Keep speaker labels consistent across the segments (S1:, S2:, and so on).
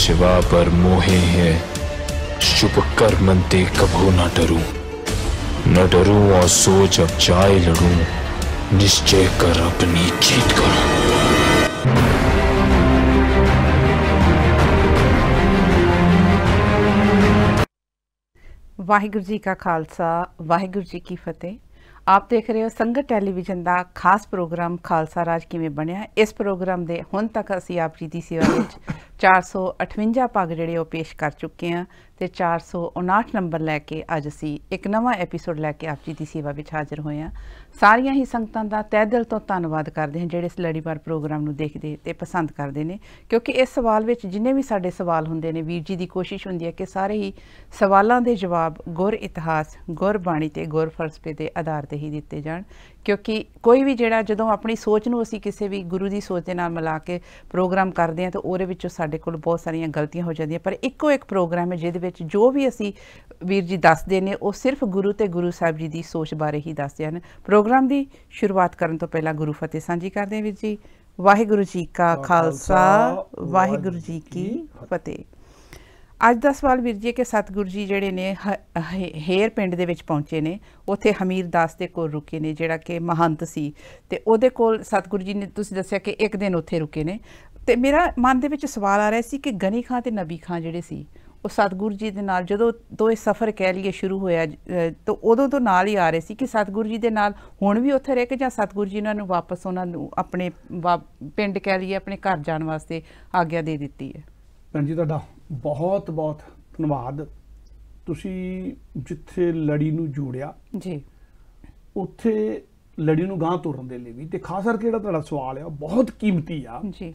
S1: शिवा पर मोहे है शुभ कर मनते कभो न डरू न डरू और सोच अब जाए लड़ू निश्चय कर अपनी जीत करूं
S2: ਵਾਹਿਗੁਰੂ जी का खालसा वाहिगुरु जी की फतेह ਆਪ ਦੇਖ ਰਹੇ ਹੋ ਸੰਗਤ ਟੈਲੀਵਿਜ਼ਨ ਦਾ ਖਾਸ ਪ੍ਰੋਗਰਾਮ ਖਾਲਸਾ ਰਾਜ ਕਿਵੇਂ ਬਣਿਆ ਇਸ ਪ੍ਰੋਗਰਾਮ ਦੇ ਹੁਣ ਤੱਕ ਅਸੀਂ ਆਪ ਜੀ ਦੀ ਸੇਵਾ ਵਿੱਚ 458 ਭਾਗ ਜਿਹੜੇ ਉਹ ਪੇਸ਼ ਕਰ ਚੁੱਕੇ ਹਾਂ ਤੇ 459 ਨੰਬਰ ਲੈ ਕੇ ਅੱਜ ਅਸੀਂ ਇੱਕ ਨਵਾਂ ਐਪੀਸੋਡ ਲੈ ਕੇ ਆਪ ਜੀ ਦੀ ਸੇਵਾ ਵਿੱਚ ਹਾਜ਼ਰ ਹੋਏ ਹਾਂ ਸਾਰੀਆਂ ਹੀ ਸੰਗਤਾਂ ਦਾ ਤਹਿ ਦਿਲ ਤੋਂ ਧੰਨਵਾਦ ਕਰਦੇ ਹਾਂ ਜਿਹੜੇ ਇਸ ਲੜੀਵਾਰ ਪ੍ਰੋਗਰਾਮ ਨੂੰ ਦੇਖਦੇ ਤੇ ਪਸੰਦ ਕਰਦੇ ਨੇ ਕਿਉਂਕਿ ਇਸ ਸਵਾਲ ਵਿੱਚ ਜਿੰਨੇ ਵੀ ਸਾਡੇ ਸਵਾਲ ਹੁੰਦੇ ਨੇ ਵੀਰ ਜੀ ਦੀ ਕੋਸ਼ਿਸ਼ ਹੁੰਦੀ ਹੈ ਕਿ ਸਾਰੇ ਹੀ ਸਵਾਲਾਂ ਦੇ ਜਵਾਬ ਗੁਰ ਇਤਿਹਾਸ ਗੁਰ ਬਾਣੀ ਤੇ ਗੁਰ ਫਲਸਫੇ ਦੇ ਆਧਾਰ ਤੇ ਹੀ ਦਿੱਤੇ ਜਾਣ ਕਿਉਂਕਿ ਕੋਈ ਵੀ ਜਿਹੜਾ ਜਦੋਂ ਆਪਣੀ ਸੋਚ ਨੂੰ ਅਸੀਂ ਕਿਸੇ ਵੀ ਗੁਰੂ ਦੀ ਸੋਚ ਦੇ ਨਾਲ ਮਿਲਾ ਕੇ ਪ੍ਰੋਗਰਾਮ ਕਰਦੇ ਹਾਂ ਤਾਂ ਉਹਦੇ ਵਿੱਚੋਂ ਸਾਡੇ ਕੋਲ ਬਹੁਤ ਸਾਰੀਆਂ ਗਲਤੀਆਂ ਹੋ ਜਾਂਦੀਆਂ ਪਰ ਇੱਕੋ ਇੱਕ ਪ੍ਰੋਗਰਾਮ ਹੈ ਜਿਹਦੇ ਵਿੱਚ ਜੋ ਵੀ ਅਸੀਂ ਵੀਰ ਜੀ ਦੱਸਦੇ ਨੇ ਉਹ ਸਿਰਫ ਗੁਰੂ ਤੇ ਗੁਰੂ ਸਾਹਿਬ ਜੀ ਦੀ ਸੋਚ ਬਾਰੇ ਹੀ ਦੱਸਦੇ ਹਨ ਪ੍ਰੋਗਰਾਮ ਦੀ ਸ਼ੁਰੂਆਤ ਕਰਨ ਤੋਂ ਪਹਿਲਾਂ ਗੁਰੂ ਫਤਿਹ ਸਾਂਝੀ ਕਰਦੇ ਹਾਂ ਵੀਰ ਜੀ ਵਾਹਿਗੁਰੂ ਜੀ ਕਾ ਖਾਲਸਾ ਵਾਹਿਗੁਰੂ ਜੀ ਕੀ ਫਤਿਹ ਅੱਜ ਦਾ ਸਵਾਲ ਵੀਰ ਜੀ ਕਿ ਸਤਿਗੁਰੂ ਜੀ ਜਿਹੜੇ ਨੇ ਹੇਰ ਪਿੰਡ ਦੇ ਵਿੱਚ ਪਹੁੰਚੇ ਨੇ ਉੱਥੇ ਹਮੀਰ ਦਾਸ ਦੇ ਕੋਲ ਰੁਕੇ ਨੇ ਜਿਹੜਾ ਕਿ ਮਹੰਤ ਸੀ ਤੇ ਉਹਦੇ ਕੋਲ ਸਤਿਗੁਰੂ ਜੀ ਨੇ ਤੁਸੀਂ ਦੱਸਿਆ ਕਿ ਇੱਕ ਦਿਨ ਉੱਥੇ ਰੁਕੇ ਨੇ ਤੇ ਮੇਰਾ ਮਨ ਦੇ ਵਿੱਚ ਸਵਾਲ ਆ ਰਿਹਾ ਸੀ ਕਿ ਗਨੀ ਖਾਂ ਤੇ ਨਬੀ ਖਾਂ ਜਿਹੜੇ ਸੀ ਉਹ ਸਤਗੁਰੂ ਜੀ ਦੇ ਨਾਲ ਜਦੋਂ ਦੋਏ ਸਫ਼ਰ ਕਹਿ ਲਈਏ ਸ਼ੁਰੂ ਹੋਇਆ ਤਾਂ ਉਦੋਂ ਤੋਂ ਨਾਲ ਹੀ ਆ ਰਹੇ ਸੀ ਕਿ ਸਤਗੁਰੂ ਜੀ ਦੇ ਨਾਲ ਹੁਣ ਵੀ ਉੱਥੇ ਰਹਿ ਕੇ ਜਾਂ ਸਤਗੁਰੂ ਜੀ ਉਹਨਾਂ ਨੂੰ ਵਾਪਸ ਉਹਨਾਂ ਨੂੰ ਆਪਣੇ ਪਿੰਡ ਕਹਿ ਲਈਏ ਆਪਣੇ ਘਰ ਜਾਣ ਵਾਸਤੇ ਆਗਿਆ ਦੇ ਦਿੱਤੀ ਹੈ
S1: ਭੈਣ ਜੀ ਤੁਹਾਡਾ ਬਹੁਤ ਬਹੁਤ ਧੰਨਵਾਦ ਤੁਸੀਂ ਜਿੱਥੇ ਲੜੀ ਨੂੰ ਜੋੜਿਆ ਜੀ ਉੱਥੇ ਲੜੀ ਨੂੰ ਗਾਂ ਤੋਰਨ ਦੇ ਲਈ ਵੀ ਤੇ ਖਾਸ ਕਰਕੇ ਜਿਹੜਾ ਤੁਹਾਡਾ ਸਵਾਲ ਆ ਬਹੁਤ ਕੀਮਤੀ ਆ ਜੀ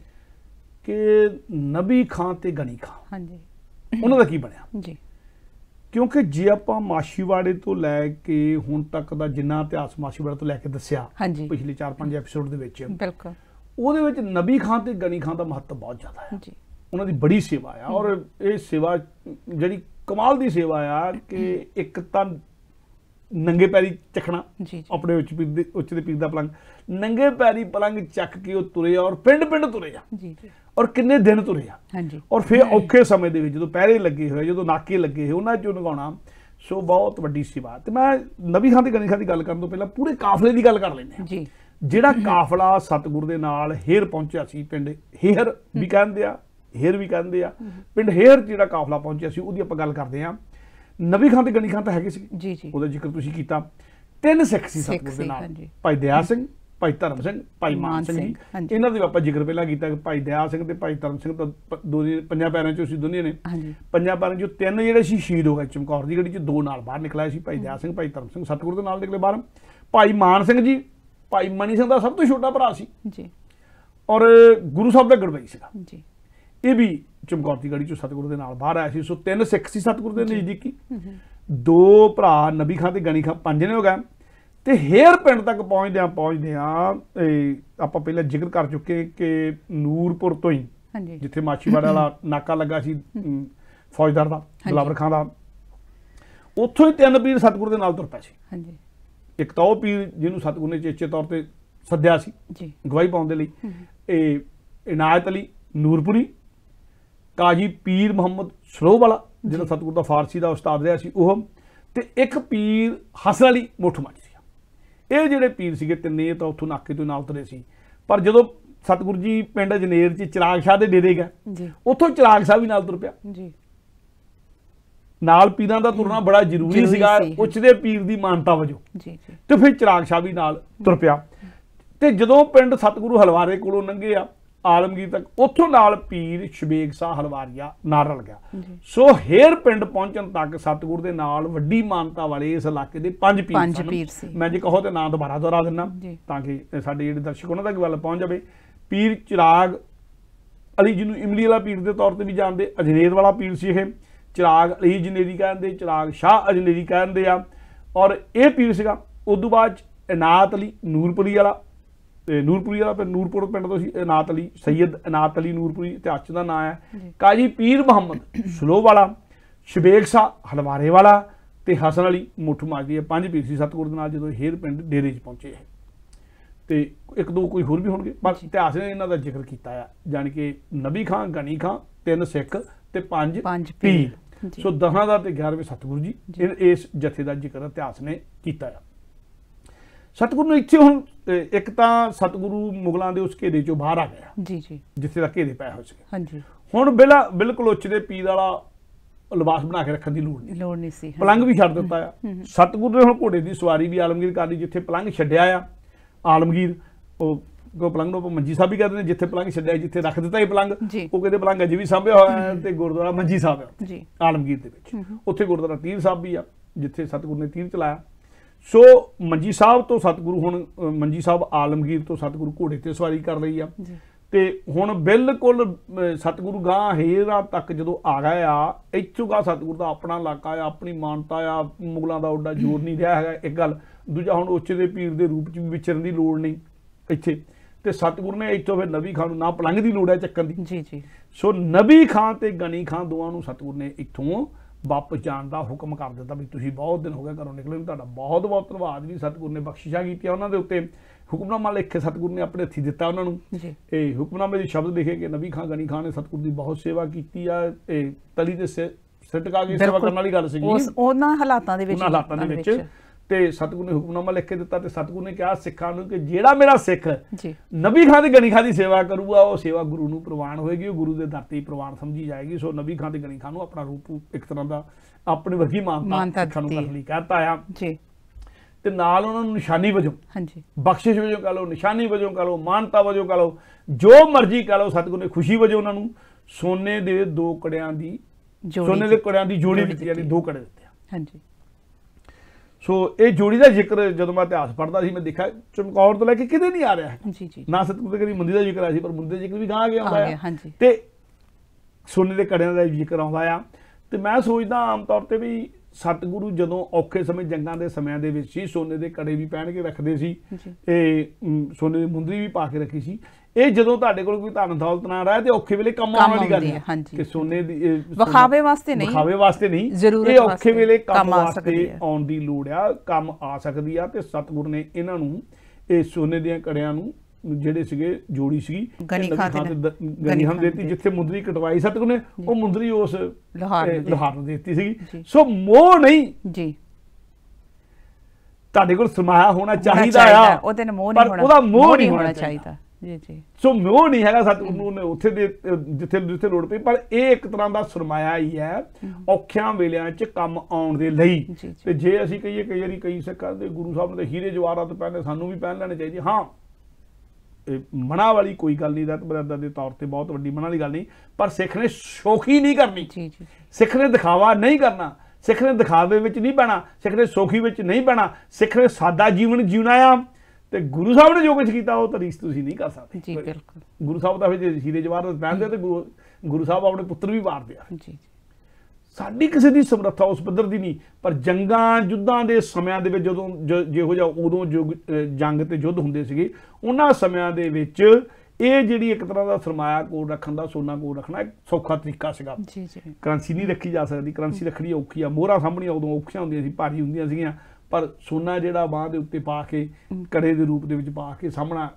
S1: ਕਿ ਨਬੀ ਖਾਂ ਤੇ ਗਣੀ ਖਾਂ ਹਾਂਜੀ ਉਹਨਾਂ ਦਾ ਕੀ ਬਣਿਆ ਜੀ ਕਿਉਂਕਿ ਜੇ ਆਪਾਂ ਮਾਸ਼ੀਵਾੜੇ ਤੋਂ ਲੈ ਕੇ ਹੁਣ ਤੱਕ ਦਾ ਜਿੰਨਾ ਇਤਿਹਾਸ ਮਾਸ਼ੀਵਾੜੇ ਤੋਂ ਲੈ ਕੇ ਦੱਸਿਆ ਪਿਛਲੇ 4-5 ਐਪੀਸੋਡ ਦੇ ਵਿੱਚ ਬਿਲਕੁਲ ਉਹਦੇ ਵਿੱਚ ਨਬੀ ਖਾਨ ਤੇ ਗਨੀ ਖਾਨ ਦਾ ਮਹੱਤਵ ਬਹੁਤ ਜ਼ਿਆਦਾ ਹੈ ਜੀ ਉਹਨਾਂ ਦੀ ਬੜੀ ਸੇਵਾ ਆ ਔਰ ਇਹ ਸੇਵਾ ਜਿਹੜੀ ਕਮਾਲ ਦੀ ਸੇਵਾ ਆ ਕਿ ਇੱਕ ਤਾਂ ਨੰਗੇ ਪੈਰੀ ਚੱਕਣਾ ਆਪਣੇ ਉੱਚ ਉੱਚ ਦੇ ਪੀਰ ਦਾ ਪਲੰਗ ਨੰਗੇ ਪੈਰੀ ਪਲੰਗ ਚੱਕ ਕੇ ਉਹ ਤੁਰੇ ਔਰ ਪਿੰਡ ਪਿੰਡ ਤੁਰੇ ਆ ਜੀ ਜੀ ਔਰ ਕਿੰਨੇ ਦਿਨ ਤੁਰਿਆ ਹਾਂਜੀ ਔਰ ਫਿਰ ਔਖੇ ਸਮੇਂ ਦੇ ਵਿੱਚ ਜਦੋਂ ਪਹਿਰੇ ਲੱਗੇ ਹੋਏ ਜਦੋਂ ਨਾਕੇ ਲੱਗੇ ਹੋਏ ਉਹਨਾਂ ਚੋਂ ਲਗਾਉਣਾ ਸੋ ਬਹੁਤ ਵੱਡੀ ਸੀ ਬਾਤ ਤੇ ਮੈਂ ਨਬੀ ਖਾਨ ਦੀ ਗਣੀ ਖਾਨ ਦੀ ਗੱਲ ਕਰਨ ਤੋਂ ਪਹਿਲਾਂ ਪੂਰੇ ਕਾਫਲੇ ਦੀ ਗੱਲ ਕਰ ਲੈਂਦੇ ਹਾਂ ਜੀ ਜਿਹੜਾ ਕਾਫਲਾ ਸਤਗੁਰ ਦੇ ਨਾਲ ਹੇਰ ਪਹੁੰਚਿਆ ਸੀ ਪਿੰਡ ਹੇਰ ਵੀ ਕਹਿੰਦੇ ਆ ਹੇਰ ਵੀ ਕਹਿੰਦੇ ਆ ਪਿੰਡ ਹੇਰ ਜਿਹੜਾ ਕਾਫਲਾ ਪਹੁੰਚਿਆ ਸੀ ਉਹਦੀ ਆਪਾਂ ਗੱਲ ਕਰਦੇ ਆ ਨਬੀ ਖਾਨ ਦੀ ਗਣੀ ਖਾਨ ਤਾਂ ਹੈਗੇ ਸੀ ਜੀ ਜੀ ਉਹਦਾ ਜ਼ਿਕਰ ਤੁਸੀਂ ਕੀਤਾ ਤਿੰਨ ਸਿੱਖ ਸੀ ਸਤਗੁਰ ਦੇ ਨਾਲ ਭਾਈ ਦਿਆ ਸਿੰਘ ਭਾਈ ਧਰਮ ਸਿੰਘ ਭਾਈ ਮਾਨ ਸਿੰਘ ਇਹਨਾਂ ਦੇ ਆਪਾਂ ਜ਼ਿਕਰ ਪਹਿਲਾਂ ਕੀਤਾ ਕਿ ਭਾਈ ਦਿਆਲ ਸਿੰਘ ਤੇ ਭਾਈ ਧਰਮ ਸਿੰਘ ਤਾਂ ਦੋਨੇ ਪੰਜਾਂ ਪੈਰਾਂ ਚੋਂ ਸੀ ਦੋਨੇ ਨੇ ਪੰਜਾਂ ਪੈਰਾਂ ਚੋਂ ਤਿੰਨ ਜਿਹੜੇ ਸੀ ਸ਼ਹੀਦ ਹੋ ਗਏ ਚਮਕੌਰ ਦੀ ਗੜੀ ਚ ਦੋ ਨਾਲ ਬਾਹਰ ਨਿਕਲਿਆ ਸੀ ਭਾਈ ਦਿਆਲ ਸਿੰਘ ਭਾਈ ਧਰਮ ਸਿੰਘ ਸਤਗੁਰ ਦੇ ਨਾਲ ਨਿਕਲੇ ਬਾਹਰ ਭਾਈ ਮਾਨ ਸਿੰਘ ਜੀ ਭਾਈ ਮਨੀ ਸਿੰਘ ਦਾ ਸਭ ਤੋਂ ਛੋਟਾ ਭਰਾ ਸੀ ਜੀ ਔਰ ਗੁਰੂ ਸਾਹਿਬ ਦਾ ਗੜਬਈ ਸੀਗਾ ਜੀ ਇਹ ਵੀ ਚਮਕੌਰ ਦੀ ਗੜੀ 'ਚ ਸਤਗੁਰ ਦੇ ਨਾਲ ਬਾਹਰ ਆਇਆ ਸੀ ਸੋ ਤਿੰਨ ਸਿੱਖ ਸੀ ਸਤਗੁਰ ਦੇ ਨਜ਼ਦੀਕੀ ਦੋ ਭਰਾ ਨਬੀ ਖਾਂ ਤੇ ਗਣੀ ਖਾਂ ਪੰਜ ਨੇ ਹੋ ਗਏ ਤੇ ਹੇਰ ਪਿੰਡ ਤੱਕ ਪਹੁੰਚਦੇ ਆ ਪਹੁੰਚਦੇ ਆ ਆਪਾਂ ਪਹਿਲਾਂ ਜ਼ਿਕਰ ਕਰ ਚੁੱਕੇ ਕਿ ਨੂਰਪੁਰ ਤੋਂ ਹੀ ਹਾਂਜੀ ਜਿੱਥੇ ਮਾਛੀਵਾੜਾ ਵਾਲਾ ਨਾਕਾ ਲੱਗਾ ਸੀ ਫੌਜਦਾਰ ਦਾ ਬਲਾਵਰ ਖਾਨ ਦਾ ਉੱਥੋਂ ਹੀ ਤਿੰਨ ਪੀਰ ਸਤਗੁਰ ਦੇ ਨਾਲ ਤੁਰ ਪਏ ਸੀ ਹਾਂਜੀ ਇੱਕ ਤਾਂ ਉਹ ਪੀਰ ਜਿਹਨੂੰ ਸਤਗੁਰ ਨੇ ਚੇਚੇ ਤੌਰ ਤੇ ਸੱਦਿਆ ਸੀ ਜੀ ਗਵਾਹੀ ਪਾਉਣ ਦੇ ਲਈ ਇਹ ਇਨਾਇਤ ਅਲੀ ਨੂਰਪੁਰੀ ਕਾਜੀ ਪੀਰ ਮੁਹੰਮਦ ਸਰੋਹ ਵਾਲਾ ਜਿਹੜਾ ਸਤਗੁਰ ਦਾ ਫਾਰਸੀ ਦਾ ਉਸਤਾਦ ਰਿਹਾ ਸੀ ਉਹ ਤੇ ਇੱਕ ਪੀਰ ਹਸਨ ਅਲੀ ਮੋਠਮਾਜੀ ਇਹ ਜਿਹੜੇ ਪੀਰ ਸੀਗੇ ਤਿੰਨੇ ਤਾਂ ਉੱਥੋਂ ਨਾਕੇ ਤੋਂ ਨਾਲ ਤਰੇ ਸੀ ਪਰ ਜਦੋਂ ਸਤਗੁਰੂ ਜੀ ਪਿੰਡ ਜਨੇਰ ਚ ਚਿਰਾਗ ਸ਼ਾਹ ਦੇ ਡੇਰੇ ਗਏ ਉੱਥੋਂ ਚਿਰਾਗ ਸ਼ਾਹ ਵੀ ਨਾਲ ਤੁਰ ਪਿਆ ਜੀ ਨਾਲ ਪੀਰਾਂ ਦਾ ਤੁਰਨਾ ਬੜਾ ਜ਼ਰੂਰੀ ਸੀਗਾ ਉੱਚੇ ਪੀਰ ਦੀ ਮਾਨਤਾ ਵਜੋਂ ਜੀ ਜੀ ਤੇ ਫਿਰ ਚਿਰਾਗ ਸ਼ਾਹ ਵੀ ਨਾਲ ਤੁਰ ਪਿਆ ਤੇ ਜਦੋਂ ਪਿੰਡ ਸਤਗੁਰੂ ਹਲਵਾਰੇ ਕੋਲੋਂ ਲੰਘੇ ਆ ਆਲਮਗੀਰ ਤੱਕ ਉੱਥੋਂ ਨਾਲ ਪੀਰ ਸ਼ਬੇਗ ਸਾਹ ਹਲਵਾਰੀਆ ਨਾਲ ਰਲ ਗਿਆ ਸੋ ਹੇਰ ਪਿੰਡ ਪਹੁੰਚਣ ਤੱਕ ਸਤਗੁਰ ਦੇ ਨਾਲ ਵੱਡੀ ਮਾਨਤਾ ਵਾਲੇ ਇਸ ਇਲਾਕੇ ਦੇ ਪੰਜ ਪੀਰ ਪੰਜ ਪੀਰ ਸੀ ਮੈਂ ਜੇ ਕਹੋ ਤੇ ਨਾਂ ਦੁਬਾਰਾ ਦੁਹਰਾ ਦਿੰਨਾ ਤਾਂ ਕਿ ਸਾਡੇ ਜਿਹੜੇ ਦਰਸ਼ਕ ਉਹਨਾਂ ਤੱਕ ਗੱਲ ਪਹੁੰਚ ਜਾਵੇ ਪੀਰ ਚਿਰਾਗ ਅਲੀ ਜਿਹਨੂੰ ਇਮਲੀ ਵਾਲਾ ਪੀਰ ਦੇ ਤੌਰ ਤੇ ਵੀ ਜਾਣਦੇ ਅਜਨੇਰ ਵਾਲਾ ਪੀਰ ਸੀ ਇਹ ਚਿਰਾਗ ਅਲੀ ਜਨੇਰੀ ਕਹਿੰਦੇ ਚਿਰਾਗ ਸ਼ਾਹ ਅਜਨੇਰੀ ਕਹਿੰਦੇ ਆ ਔਰ ਇਹ ਪੀਰ ਸੀਗਾ ਉਸ ਤੋਂ ਬਾਅਦ ਇਨਾਤ ਅਲੀ ਨੂਰਪੁਰੀ ਵਾਲਾ ਤੇ ਨੂਰਪੁਰੀ ਵਾਲਾ ਪਿੰਡ ਨੂਰਪੁਰ ਪਿੰਡ ਤੋਂ ਸੀ ਇਨਾਤ ਅਲੀ ਸੈਦ ਇਨਾਤ ਅਲੀ ਨੂਰਪੁਰੀ ਇਤਿਹਾਸ ਦਾ ਨਾਮ ਹੈ ਕਾਜੀ ਪੀਰ ਮੁਹੰਮਦ ਸਲੋ ਵਾਲਾ ਸ਼ਬੇਗ ਸਾ ਹਲਵਾਰੇ ਵਾਲਾ ਤੇ ਹਸਨ ਅਲੀ ਮੁੱਠ ਮਾਰਦੀ ਹੈ ਪੰਜ ਪੀਰ ਸੀ ਸਤਗੁਰ ਦੇ ਨਾਲ ਜਦੋਂ ਹੇਰ ਪਿੰਡ ਡੇਰੇ 'ਚ ਪਹੁੰਚੇ ਹੈ ਤੇ ਇੱਕ ਦੋ ਕੋਈ ਹੋਰ ਵੀ ਹੋਣਗੇ ਪਰ ਇਤਿਹਾਸ ਨੇ ਇਹਨਾਂ ਦਾ ਜ਼ਿਕਰ ਕੀਤਾ ਆ ਜਾਨ ਕਿ ਨਬੀ ਖਾਨ ਗਣੀ ਖਾਨ ਤਿੰਨ ਸਿੱਖ ਤੇ ਪੰਜ ਪੀਰ ਸੋ ਦਹਾਂ ਦਾ ਤੇ 11ਵੇਂ ਸਤਗੁਰੂ ਜੀ ਇਸ ਜਥੇ ਦਾ ਜ਼ਿਕਰ ਇਤਿਹਾਸ ਨੇ ਕੀਤਾ ਆ ਸਤਗੁਰੂ ਨੂੰ ਇੱਥੇ ਹੁਣ ਇੱਕ ਤਾਂ ਸਤਗੁਰੂ ਮੁਗਲਾਂ ਦੇ ਉਸ ਘੇਰੇ ਚੋਂ ਬਾਹਰ ਆ ਗਿਆ ਜੀ ਜੀ ਜਿੱਥੇ ਦਾ ਘੇਰੇ ਪਾਇਆ ਹੋਇਆ ਸੀ ਹਾਂਜੀ ਹੁਣ ਬਿਲਾ ਬਿਲਕੁਲ ਉੱਚ ਦੇ ਪੀਰ ਵਾਲਾ ਲਿਬਾਸ ਬਣਾ ਕੇ ਰੱਖਣ ਦੀ ਲੋੜ ਨਹੀਂ ਲੋੜ ਨਹੀਂ ਸੀ ਪਲੰਗ ਵੀ ਛੱਡ ਦਿੱਤਾ ਆ ਸਤਗੁਰੂ ਨੇ ਹੁਣ ਘੋੜੇ ਦੀ ਸਵਾਰੀ ਵੀ ਆਲਮਗੀਰ ਕਰ ਲਈ ਜਿੱਥੇ ਪਲੰਗ ਛੱਡਿਆ ਆ ਆਲਮਗੀਰ ਉਹ ਕੋ ਪਲੰਗ ਨੂੰ ਮੰਜੀ ਸਾਹਿਬ ਵੀ ਕਰਦੇ ਨੇ ਜਿੱਥੇ ਪਲੰਗ ਛੱਡਿਆ ਜਿੱਥੇ ਰੱਖ ਦਿੱਤਾ ਇਹ ਪਲੰਗ ਉਹ ਕਹਿੰਦੇ ਪਲੰਗ ਅਜੇ ਵੀ ਸਾਂਭਿਆ ਹੋਇਆ ਹੈ ਤੇ ਗੁਰਦੁਆਰਾ ਮੰਜੀ ਸਾਹਿਬ ਜੀ ਆਲਮਗੀਰ ਦੇ ਵਿੱਚ ਉੱਥੇ ਗੁਰਦੁਆਰਾ ਤੀਰ ਸਾਹਿਬ ਵੀ ਆ ਜਿੱਥੇ ਸਤਗੁਰ ਨੇ ਤੀਰ ਚਲਾਇਆ ਸੋ ਮੰਜੀ ਸਾਹਿਬ ਤੋਂ ਸਤਿਗੁਰੂ ਹੁਣ ਮੰਜੀ ਸਾਹਿਬ ਆਲਮਗੀਰ ਤੋਂ ਸਤਿਗੁਰੂ ਘੋੜੇ ਤੇ ਸਵਾਰੀ ਕਰ ਲਈ ਆ ਤੇ ਹੁਣ ਬਿਲਕੁਲ ਸਤਿਗੁਰੂ ਗਾਂ ਹੇਰਾ ਤੱਕ ਜਦੋਂ ਆ ਗਿਆ ਆ ਇੱਥੋਂਗਾ ਸਤਿਗੁਰੂ ਦਾ ਆਪਣਾ ਇਲਾਕਾ ਆ ਆਪਣੀ ਮਾਨਤਾ ਆ ਮੁਗਲਾਂ ਦਾ ਓਡਾ ਜ਼ੋਰ ਨਹੀਂ ਰਿਹਾ ਹੈਗਾ ਇੱਕ ਗੱਲ ਦੂਜਾ ਹੁਣ ਉੱਚੇ ਦੇ ਪੀਰ ਦੇ ਰੂਪ ਚ ਵੀ ਵਿਚਰਨ ਦੀ ਲੋੜ ਨਹੀਂ ਇੱਥੇ ਤੇ ਸਤਿਗੁਰ ਨੇ ਇੱਥੋਂ ਫਿਰ ਨਬੀ ਖਾਨ ਨੂੰ ਨਾ ਪਲੰਗ ਦੀ ਲੋੜ ਹੈ ਚੱਕਣ ਦੀ ਜੀ ਜੀ ਸੋ ਨਬੀ ਖਾਨ ਤੇ ਗਣੀ ਖਾਨ ਦੋਵਾਂ ਨੂੰ ਸਤਿਗੁਰ ਨੇ ਇੱਥੋਂ ਵਾਪਸ ਜਾਣ ਦਾ ਹੁਕਮ ਕਰ ਦਿੱਤਾ ਵੀ ਤੁਸੀਂ ਬਹੁਤ ਦਿਨ ਹੋ ਗਏ ਘਰੋਂ ਨਿਕਲੇ ਨੂੰ ਤੁਹਾਡਾ ਬਹੁਤ ਬਹੁਤ ਧੰਨਵਾਦ ਵੀ ਸਤਿਗੁਰ ਨੇ ਬਖਸ਼ਿਸ਼ਾਂ ਕੀਤੀਆਂ ਉਹਨਾਂ ਦੇ ਉੱਤੇ ਹੁਕਮਨਾਮਾ ਲਿਖ ਕੇ ਸਤਿਗੁਰ ਨੇ ਆਪਣੇ ਹੱਥੀ ਦਿੱਤਾ ਉਹਨਾਂ ਨੂੰ ਇਹ ਹੁਕਮਨਾਮੇ ਦੇ ਸ਼ਬਦ ਲਿਖੇ ਕਿ ਨਵੀ ਖਾਨ ਗਣੀ ਖਾਨ ਨੇ ਸਤਿਗੁਰ ਦੀ ਬਹੁਤ ਸੇਵਾ ਕੀਤੀ ਆ ਇਹ ਤਲੀ ਦੇ ਸਿਰ ਟਿਕਾ ਕੇ ਸੇਵਾ ਕਰਨ ਵਾਲੀ ਗੱਲ ਸੀਗੀ
S2: ਉਹਨਾਂ ਹਾਲਾਤਾਂ ਦੇ ਵਿੱਚ ਉਹਨਾਂ ਹਾਲਾਤਾਂ ਦੇ ਵਿੱਚ
S1: ਤੇ ਸਤਗੁਰੂ ਨੇ ਹੁਕਮਨਾਮਾ ਲਿਖ ਕੇ ਦਿੱਤਾ ਤੇ ਸਤਗੁਰੂ ਨੇ ਕਿਹਾ ਸਿੱਖਾਂ ਨੂੰ ਕਿ ਜਿਹੜਾ ਮੇਰਾ ਸਿੱਖ ਜੀ ਨਬੀ ਖਾਂ ਦੀ ਗਣੀ ਖਾਂ ਦੀ ਸੇਵਾ ਕਰੂਗਾ ਉਹ ਸੇਵਾ ਗੁਰੂ ਨੂੰ ਪ੍ਰਵਾਨ ਹੋਏਗੀ ਉਹ ਗੁਰੂ ਦੇ ਦਰ ਤੇ ਪ੍ਰਵਾਨ ਸਮਝੀ ਜਾਏਗੀ ਸੋ ਨਬੀ ਖਾਂ ਦੀ ਗਣੀ ਖਾਂ ਨੂੰ ਆਪਣਾ ਰੂਪ ਇੱਕ ਤਰ੍ਹਾਂ ਦਾ ਆਪਣੇ ਵਰਗੀ ਮਾਨਤਾ ਨੂੰ ਕਰਨ ਲਈ ਕਹਤਾ ਆ ਜੀ ਤੇ ਨਾਲ ਉਹਨਾਂ ਨੂੰ ਨਿਸ਼ਾਨੀ ਵਜੋਂ ਹਾਂਜੀ ਬਖਸ਼ਿਸ਼ ਵਜੋਂ ਕਹ ਲਓ ਨਿਸ਼ਾਨੀ ਵਜੋਂ ਕਹ ਲਓ ਮਾਨਤਾ ਵਜੋਂ ਕਹ ਲਓ ਜੋ ਮਰਜ਼ੀ ਕਹ ਲਓ ਸਤਗੁਰੂ ਨੇ ਖੁਸ਼ੀ ਵਜੋਂ ਉਹਨਾਂ ਨੂੰ ਸੋਨੇ ਦੇ ਦੋ ਕੜਿਆਂ ਦੀ ਸੋਨੇ ਦੇ ਕੜਿਆਂ ਦੀ ਜੋੜੀ ਦਿੱਤੀ ਯਾਨੀ ਦੋ ਕੜੇ ਦਿੱਤੇ ਹਾਂਜੀ ਸੋ ਇਹ ਜੋੜੀ ਦਾ ਜ਼ਿਕਰ ਜਦੋਂ ਮੈਂ ਇਤਿਹਾਸ ਪੜ੍ਹਦਾ ਸੀ ਮੈਂ ਦੇਖਿਆ ਚਮਕੌਰ ਤੋਂ ਲੈ ਕੇ ਕਿਤੇ ਨਹੀਂ ਆ ਰਿਹਾ ਜੀ ਜੀ ਨਾ ਸਤਿਗੁਰੂ ਦੇ ਕਰੀ ਮੰਦੀ ਦਾ ਜ਼ਿਕਰ ਆ ਸੀ ਪਰ ਮੰਦੀ ਦਾ ਜ਼ਿਕਰ ਵੀ ਗਾਂ ਆ ਗਿਆ ਹੁੰਦਾ ਹੈ ਤੇ ਸੋਨੇ ਦੇ ਕੜਿਆਂ ਦਾ ਜ਼ਿਕਰ ਆਉਂਦਾ ਆ ਤੇ ਮੈਂ ਸੋਚਦਾ ਆਮ ਤੌਰ ਤੇ ਵੀ ਸਤਿਗੁਰੂ ਜਦੋਂ ਔਖੇ ਸਮੇਂ ਜੰਗਾਂ ਦੇ ਸਮਿਆਂ ਦੇ ਵਿੱਚ ਸੀ ਸੋਨੇ ਦੇ ਕੜੇ ਵੀ ਪਹਿਨ ਕੇ ਰੱਖਦੇ ਸੀ ਇਹ ਸੋਨੇ ਦੀ ਮੁੰਦਰੀ ਵੀ ਪਾ ਕੇ ਰੱਖੀ ਸੀ ਇਹ ਜਦੋਂ ਤੁਹਾਡੇ ਕੋਲ ਕੋਈ ਧਨ ਦੌਲਤ ਨਾ ਰਹਾ ਤੇ ਔਖੇ ਵੇਲੇ ਕੰਮ ਆਉਣ ਵਾਲੀ ਗੱਲ ਹੈ ਕਿ ਸੋਨੇ ਦੀ ਵਿਖਾਵੇ ਵਾਸਤੇ ਨਹੀਂ ਵਿਖਾਵੇ ਵਾਸਤੇ ਨਹੀਂ ਇਹ ਔਖੇ ਵੇਲੇ ਕੰਮ ਵਾਸਤੇ ਆਉਣ ਦੀ ਲੋੜ ਆ ਕੰਮ ਆ ਸਕਦੀ ਆ ਤੇ ਸਤਗੁਰ ਨੇ ਇਹਨਾਂ ਨੂੰ ਇਹ ਸੋਨੇ ਦੀਆਂ ਕੜਿਆਂ ਨੂੰ ਜਿਹੜੇ ਸੀਗੇ ਜੋੜੀ ਸੀ ਗਨੀ ਖਾਂ ਦੇ ਦਿੱਤੀ ਜਿੱਥੇ ਮੁੰਦਰੀ ਕਟਵਾਈ ਸਤਗੁਰ ਨੇ ਉਹ ਮੁੰਦਰੀ ਉਸ ਲਹਾਰ ਨੂੰ ਦਿੱਤੀ ਸੀ ਸੋ ਮੋਹ ਨਹੀਂ ਜੀ ਤੁਹਾਡੇ ਕੋਲ ਸਮਾਇਆ ਹੋਣਾ ਚਾਹੀਦਾ ਆ ਉਹਦੇ ਨਾਲ ਮੋਹ ਨਹੀਂ ਹੋਣਾ ਪਰ ਉਹਦਾ ਮੋਹ ਨਹੀਂ ਹੋਣਾ ਚਾਹੀਦਾ ਜੀ ਜੀ ਸੋ ਮੋਹ ਨਹੀਂ ਹੈਗਾ ਸੱਚ ਉਹਨੂੰ ਉੱਥੇ ਦੇ ਜਿੱਥੇ ਜਿੱਥੇ ਲੋੜ ਪਈ ਪਰ ਇਹ ਇੱਕ ਤਰ੍ਹਾਂ ਦਾ ਸਰਮਾਇਆ ਹੀ ਹੈ ਔਖਿਆਂ ਵੇਲਿਆਂ 'ਚ ਕੰਮ ਆਉਣ ਦੇ ਲਈ ਤੇ ਜੇ ਅਸੀਂ ਕਹੀਏ ਕਈ ਵਾਰੀ ਕਈ ਸਿੱਖਾਂ ਦੇ ਗੁਰੂ ਸਾਹਿਬ ਨੇ ਹੀਰੇ ਜਵਾਹਰਾਤ ਪਹਿਨੇ ਸਾਨੂੰ ਵੀ ਪਹਿਨ ਲੈਣੇ ਚਾਹੀਦੇ ਹਾਂ ਮਨਾ ਵਾਲੀ ਕੋਈ ਗੱਲ ਨਹੀਂ ਰਤ ਬਰਾਦਰ ਦੇ ਤੌਰ ਤੇ ਬਹੁਤ ਵੱਡੀ ਮਨਾ ਵਾਲੀ ਗੱਲ ਨਹੀਂ ਪਰ ਸਿੱਖ ਨੇ ਸ਼ੋਖੀ ਨਹੀਂ ਕਰਨੀ ਜੀ ਜੀ ਸਿੱਖ ਨੇ ਦਿਖਾਵਾ ਨਹੀਂ ਕਰਨਾ ਸਿੱਖ ਨੇ ਦਿਖਾਵੇ ਵਿੱਚ ਨਹੀਂ ਪੈਣਾ ਸਿੱਖ ਨੇ ਸੋਖੀ ਵਿੱਚ ਨਹੀਂ ਪੈਣਾ ਸਿੱਖ ਨੇ ਸਾਦਾ ਜੀਵਨ ਜਿਉਣਾ ਆ ਤੇ ਗੁਰੂ ਸਾਹਿਬ ਨੇ ਜੋ ਕੁਝ ਕੀਤਾ ਉਹ ਤਰੀਸ ਤੁਸੀਂ ਨਹੀਂ ਕਰ ਸਕਦੇ ਜੀ ਬਿਲਕੁਲ ਗੁਰੂ ਸਾਹਿਬ ਦਾ ਫਿਰ ਸ਼ੀਰੇ ਜਵਾਰ ਦਾ ਪਹਿਨਦੇ ਤੇ ਗੁਰੂ ਸਾਹਿਬ ਆਪਣੇ ਪੁੱਤਰ ਵੀ ਮਾਰ ਦਿਆ ਜੀ ਸਾਡੀ ਕਿਸੇ ਦੀ ਸਮਰੱਥਾ ਉਸ ਪੱਧਰ ਦੀ ਨਹੀਂ ਪਰ ਜੰਗਾਂ ਜੁੱਧਾਂ ਦੇ ਸਮਿਆਂ ਦੇ ਵਿੱਚ ਜਦੋਂ ਜਿਹੋ ਜਿਹਾ ਉਦੋਂ ਜੰਗ ਤੇ ਜੁੱਧ ਹੁੰਦੇ ਸੀਗੇ ਉਹਨਾਂ ਸਮਿਆਂ ਦੇ ਵਿੱਚ ਇਹ ਜਿਹੜੀ ਇੱਕ ਤਰ੍ਹਾਂ ਦਾ ਸਰਮਾਇਆ ਕੋਲ ਰੱਖਣ ਦਾ ਸੋਨਾ ਕੋਲ ਰੱਖਣਾ ਇੱਕ ਸੌਖਾ ਤਰੀਕਾ ਸੀਗਾ ਜੀ ਜੀ ਕਰੰਸੀ ਨਹੀਂ ਰੱਖੀ ਜਾ ਸਕਦੀ ਕਰੰਸੀ ਰੱਖਣੀ ਔਖੀ ਆ ਮੋਹਰਾ ਸਾਹਮਣੇ ਉਦੋਂ ਔਖੀਆਂ ਹੁੰਦੀਆਂ ਸੀ ਭਾਰੀ ਹੁੰਦੀਆਂ ਸੀਗੀਆਂ ਪਰ ਸੋਨਾ ਜਿਹੜਾ ਬਾਹ ਦੇ ਉੱਤੇ ਪਾ ਕੇ ਕੜੇ ਦੇ ਰੂਪ ਦੇ ਵਿੱਚ ਪਾ ਕੇ ਸਾਹਮਣਾ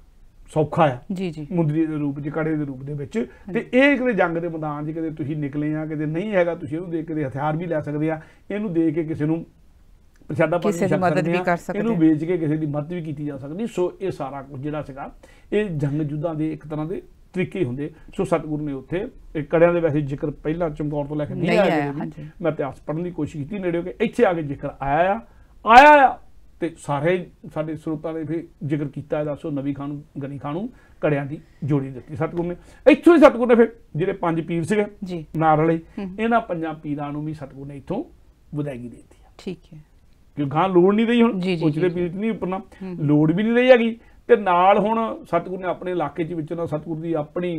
S1: ਸੌਖਾ ਆ ਜੀ ਜੀ ਮੁੰਦਰੀ ਦੇ ਰੂਪ ਚ ਕੜੇ ਦੇ ਰੂਪ ਦੇ ਵਿੱਚ ਤੇ ਇਹ ਕਿਤੇ ਜੰਗ ਦੇ ਮੈਦਾਨ 'ਚ ਕਿਤੇ ਤੁਸੀਂ ਨਿਕਲੇ ਆ ਕਿਤੇ ਨਹੀਂ ਹੈਗਾ ਤੁਸੀਂ ਇਹਨੂੰ ਦੇਖ ਕੇ ਹਥਿਆਰ ਵੀ ਲੈ ਸਕਦੇ ਆ ਇਹਨੂੰ ਦੇਖ ਕੇ ਕਿਸੇ ਨੂੰ ਪ੍ਰਸ਼ਾਦਾ ਪਾਣੀ ਕਿਸੇ ਦੀ ਮਦਦ ਵੀ ਕਰ ਸਕਦੇ ਆ ਇਹਨੂੰ ਵੇਚ ਕੇ ਕਿਸੇ ਦੀ ਮਦਦ ਵੀ ਕੀਤੀ ਜਾ ਸਕਦੀ ਸੋ ਇਹ ਸਾਰਾ ਕੁਝ ਜਿਹੜਾ ਸੀਗਾ ਇਹ ਜੰਗ ਜੁੱਧਾਂ ਦੇ ਇੱਕ ਤਰ੍ਹਾਂ ਦੇ ਤਰੀਕੇ ਹੁੰਦੇ ਸੋ ਸਤਿਗੁਰੂ ਨੇ ਉੱਥੇ ਇਹ ਕੜਿਆਂ ਦੇ ਵੈਸੇ ਜ਼ਿਕਰ ਪਹਿਲਾਂ ਚਮਕੌਰ ਤੋਂ ਲੈ ਕੇ ਨਹੀਂ ਆਇਆ ਮੈਂ ਇਤਿਹਾਸ ਪੜ੍ਹਨ ਦੀ ਕੋਸ਼ਿਸ਼ ਕੀਤੀ ਨੇੜੇ ਕਿ ਇੱਥੇ ਆ ਕੇ ਜ਼ਿਕਰ ਆਇਆ ਆ ਆਇਆ ਤੇ ਸਾਰੇ ਸਾਡੇ ਸਰੋਤਾਂ ਨੇ ਫੇ ਜ਼ਿਕਰ ਕੀਤਾ ਦੱਸੋ ਸੋ ਨਵੀ ਖਾਨ ਨੂੰ ਗਨੀ ਖਾਨ ਨੂੰ ਕੜਿਆਂ ਦੀ ਜੋੜੀ ਦਿੱਤੀ ਸਤਗੁਰ ਨੇ ਇੱਥੋਂ ਹੀ ਸਤਗੁਰ ਨੇ ਫਿਰ ਜਿਹੜੇ ਪੰਜ ਪੀਰ ਸੀਗੇ ਨਾਲ ਨਾਰ ਵਾਲੇ ਇਹਨਾਂ ਪੰਜਾਂ ਪੀਰਾਂ ਨੂੰ ਵੀ ਸਤਗੁਰ ਨੇ ਇੱਥੋਂ ਵਿਦਾਇਗੀ ਦੇ ਦਿੱਤੀ ਠੀਕ ਹੈ ਕਿ ਗਾਂ ਲੋੜ ਨਹੀਂ ਰਹੀ ਹੁਣ ਉਚਲੇ ਪੀਰ ਨਹੀਂ ਉੱਪਰਨਾ ਲੋੜ ਵੀ ਨਹੀਂ ਰਹੀ ਹੈਗੀ ਤੇ ਨਾਲ ਹੁਣ ਸਤਗੁਰ ਨੇ ਆਪਣੇ ਇਲਾਕੇ ਦੇ ਵਿੱਚ ਨਾ ਸਤਗੁਰ ਦੀ ਆਪਣੀ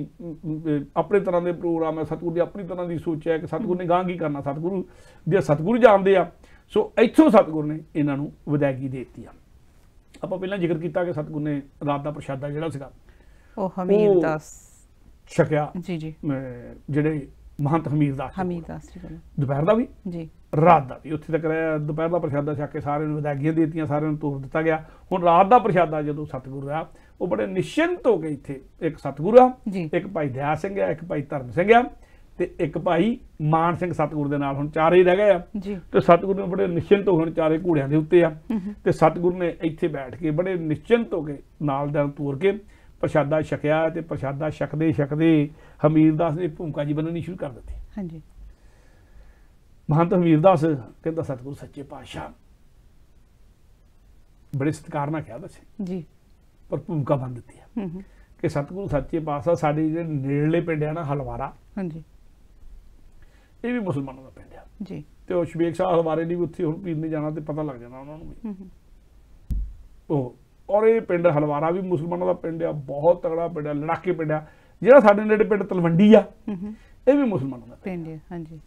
S1: ਆਪਣੇ ਤਰ੍ਹਾਂ ਦੇ ਪ੍ਰੋਗਰਾਮ ਹੈ ਸਤਗੁਰ ਦੀ ਆਪਣੀ ਤਰ੍ਹਾਂ ਦੀ ਸੋਚ ਹੈ ਕਿ ਸਤਗੁਰ ਨੇ ਗਾਂ ਕੀ ਕਰਨਾ ਸਤਗੁਰੂ ਜੇ ਸਤਗੁਰੂ ਜਾਣਦੇ ਆ ਸੋ ਇੱਥੋਂ ਸਤਿਗੁਰ ਨੇ ਇਹਨਾਂ ਨੂੰ ਵਿਦਾਇਗੀ ਦੇ ਦਿੱਤੀ ਆ ਆਪਾਂ ਪਹਿਲਾਂ ਜ਼ਿਕਰ ਕੀਤਾ ਕਿ ਸਤਿਗੁਰ ਨੇ ਰਾਤ ਦਾ ਪ੍ਰਸ਼ਾਦਾ ਜਿਹੜਾ ਸੀਗਾ ਉਹ ਹਮੀਰ ਦਾਸ ਛਕਿਆ ਜੀ ਜੀ ਜਿਹੜੇ ਮਹੰਤ ਹਮੀਰ ਦਾਸ ਹਮੀਰ ਦਾਸ ਜੀ ਦੁਪਹਿਰ ਦਾ ਵੀ ਜੀ ਰਾਤ ਦਾ ਵੀ ਉੱਥੇ ਤੱਕ ਦੁਪਹਿਰ ਦਾ ਪ੍ਰਸ਼ਾਦਾ ਛਕ ਕੇ ਸਾਰਿਆਂ ਨੂੰ ਵਿਦਾਇਗੀਆਂ ਦਿੱਤੀਆਂ ਸਾਰਿਆਂ ਨੂੰ ਤੋਰ ਦਿੱਤਾ ਗਿਆ ਹੁਣ ਰਾਤ ਦਾ ਪ੍ਰਸ਼ਾਦਾ ਜਦੋਂ ਸਤਿਗੁਰੂ ਆ ਉਹ ਬੜੇ ਨਿਸ਼ਚਿੰਤ ਹੋ ਗਏ ਇੱਥੇ ਇੱਕ ਸਤਿਗੁਰੂ ਆ ਇੱਕ ਭਾਈ ਦਿਆ ਸਿੰਘ ਆ ਇੱਕ ਭਾਈ ਧਰਮ ਸਿੰਘ ਆ ਤੇ ਇੱਕ ਭਾਈ ਮਾਨ ਸਿੰਘ ਸਤਗੁਰ ਦੇ ਨਾਲ ਹੁਣ ਚਾਰੇ ਹੀ ਰਹਿ ਗਏ ਆ ਤੇ ਸਤਗੁਰ ਨੇ ਬੜੇ ਨਿਸ਼ਚਿੰਤ ਹੋ ਗਏ ਚਾਰੇ ਘੋੜਿਆਂ ਦੇ ਉੱਤੇ ਆ ਤੇ ਸਤਗੁਰ ਨੇ ਇੱਥੇ ਬੈਠ ਕੇ ਬੜੇ ਨਿਸ਼ਚਿੰਤ ਹੋ ਕੇ ਨਾਲ ਦਾ ਤੂਰ ਕੇ ਪ੍ਰਸ਼ਾਦਾ ਛਕਿਆ ਤੇ ਪ੍ਰਸ਼ਾਦਾ ਛਕਦੇ ਛਕਦੇ ਹਮੀਰਦਾਸ ਨੇ ਭੂਮਿਕਾ ਜੀ ਬਣਨੀ ਸ਼ੁਰੂ ਕਰ ਦਿੱਤੀ ਹਾਂਜੀ ਮਹੰਤ ਹਮੀਰਦਾਸ ਕਹਿੰਦਾ ਸਤਗੁਰ ਸੱਚੇ ਪਾਤਸ਼ਾਹ ਬੜੇ ਸਤਕਾਰ ਨਾਲ ਕਿਹਾ ਦੱਸੇ ਜੀ ਪਰ ਭੂਮਿਕਾ ਬੰਦ ਦਿੱਤੀ ਹੂੰ ਕਿ ਸਤਗੁਰ ਸੱਚੇ ਪਾਤਸ਼ਾਹ ਸਾਡੇ ਜਿਹੜੇ ਨੇੜਲੇ ਪਿੰਡ ਆ ਨਾ ਹਲਵਾਰਾ ਹਾਂਜੀ ਇਹ ਵੀ ਮੁਸਲਮਾਨਾਂ ਦਾ ਪਿੰਡ ਆ ਜੀ ਤੇ ਉਹ ਸ਼ਬੀਕ ਸਾਹਿਬ ਹਮਾਰੇ ਲਈ ਉੱਥੇ ਹੁਣ ਪੀਰ ਨੇ ਜਾਣਾ ਤੇ ਪਤਾ ਲੱਗ ਜਾਣਾ ਉਹਨਾਂ ਨੂੰ ਵੀ ਉਹ ਔਰ ਇਹ ਪਿੰਡ ਹਲਵਾਰਾ ਵੀ ਮੁਸਲਮਾਨਾਂ ਦਾ ਪਿੰਡ ਆ ਬਹੁਤ ਤਗੜਾ ਪਿੰਡ ਆ ਲੜਾਕੇ ਪਿੰਡ ਆ ਜਿਹੜਾ ਸਾਡੇ ਨੇੜੇ ਪਿੰਡ ਤਲਵੰਡੀ ਆ ਇਹ ਵੀ ਮੁਸਲਮਾਨਾਂ ਦਾ ਪਿੰਡ ਆ ਹਾਂਜੀ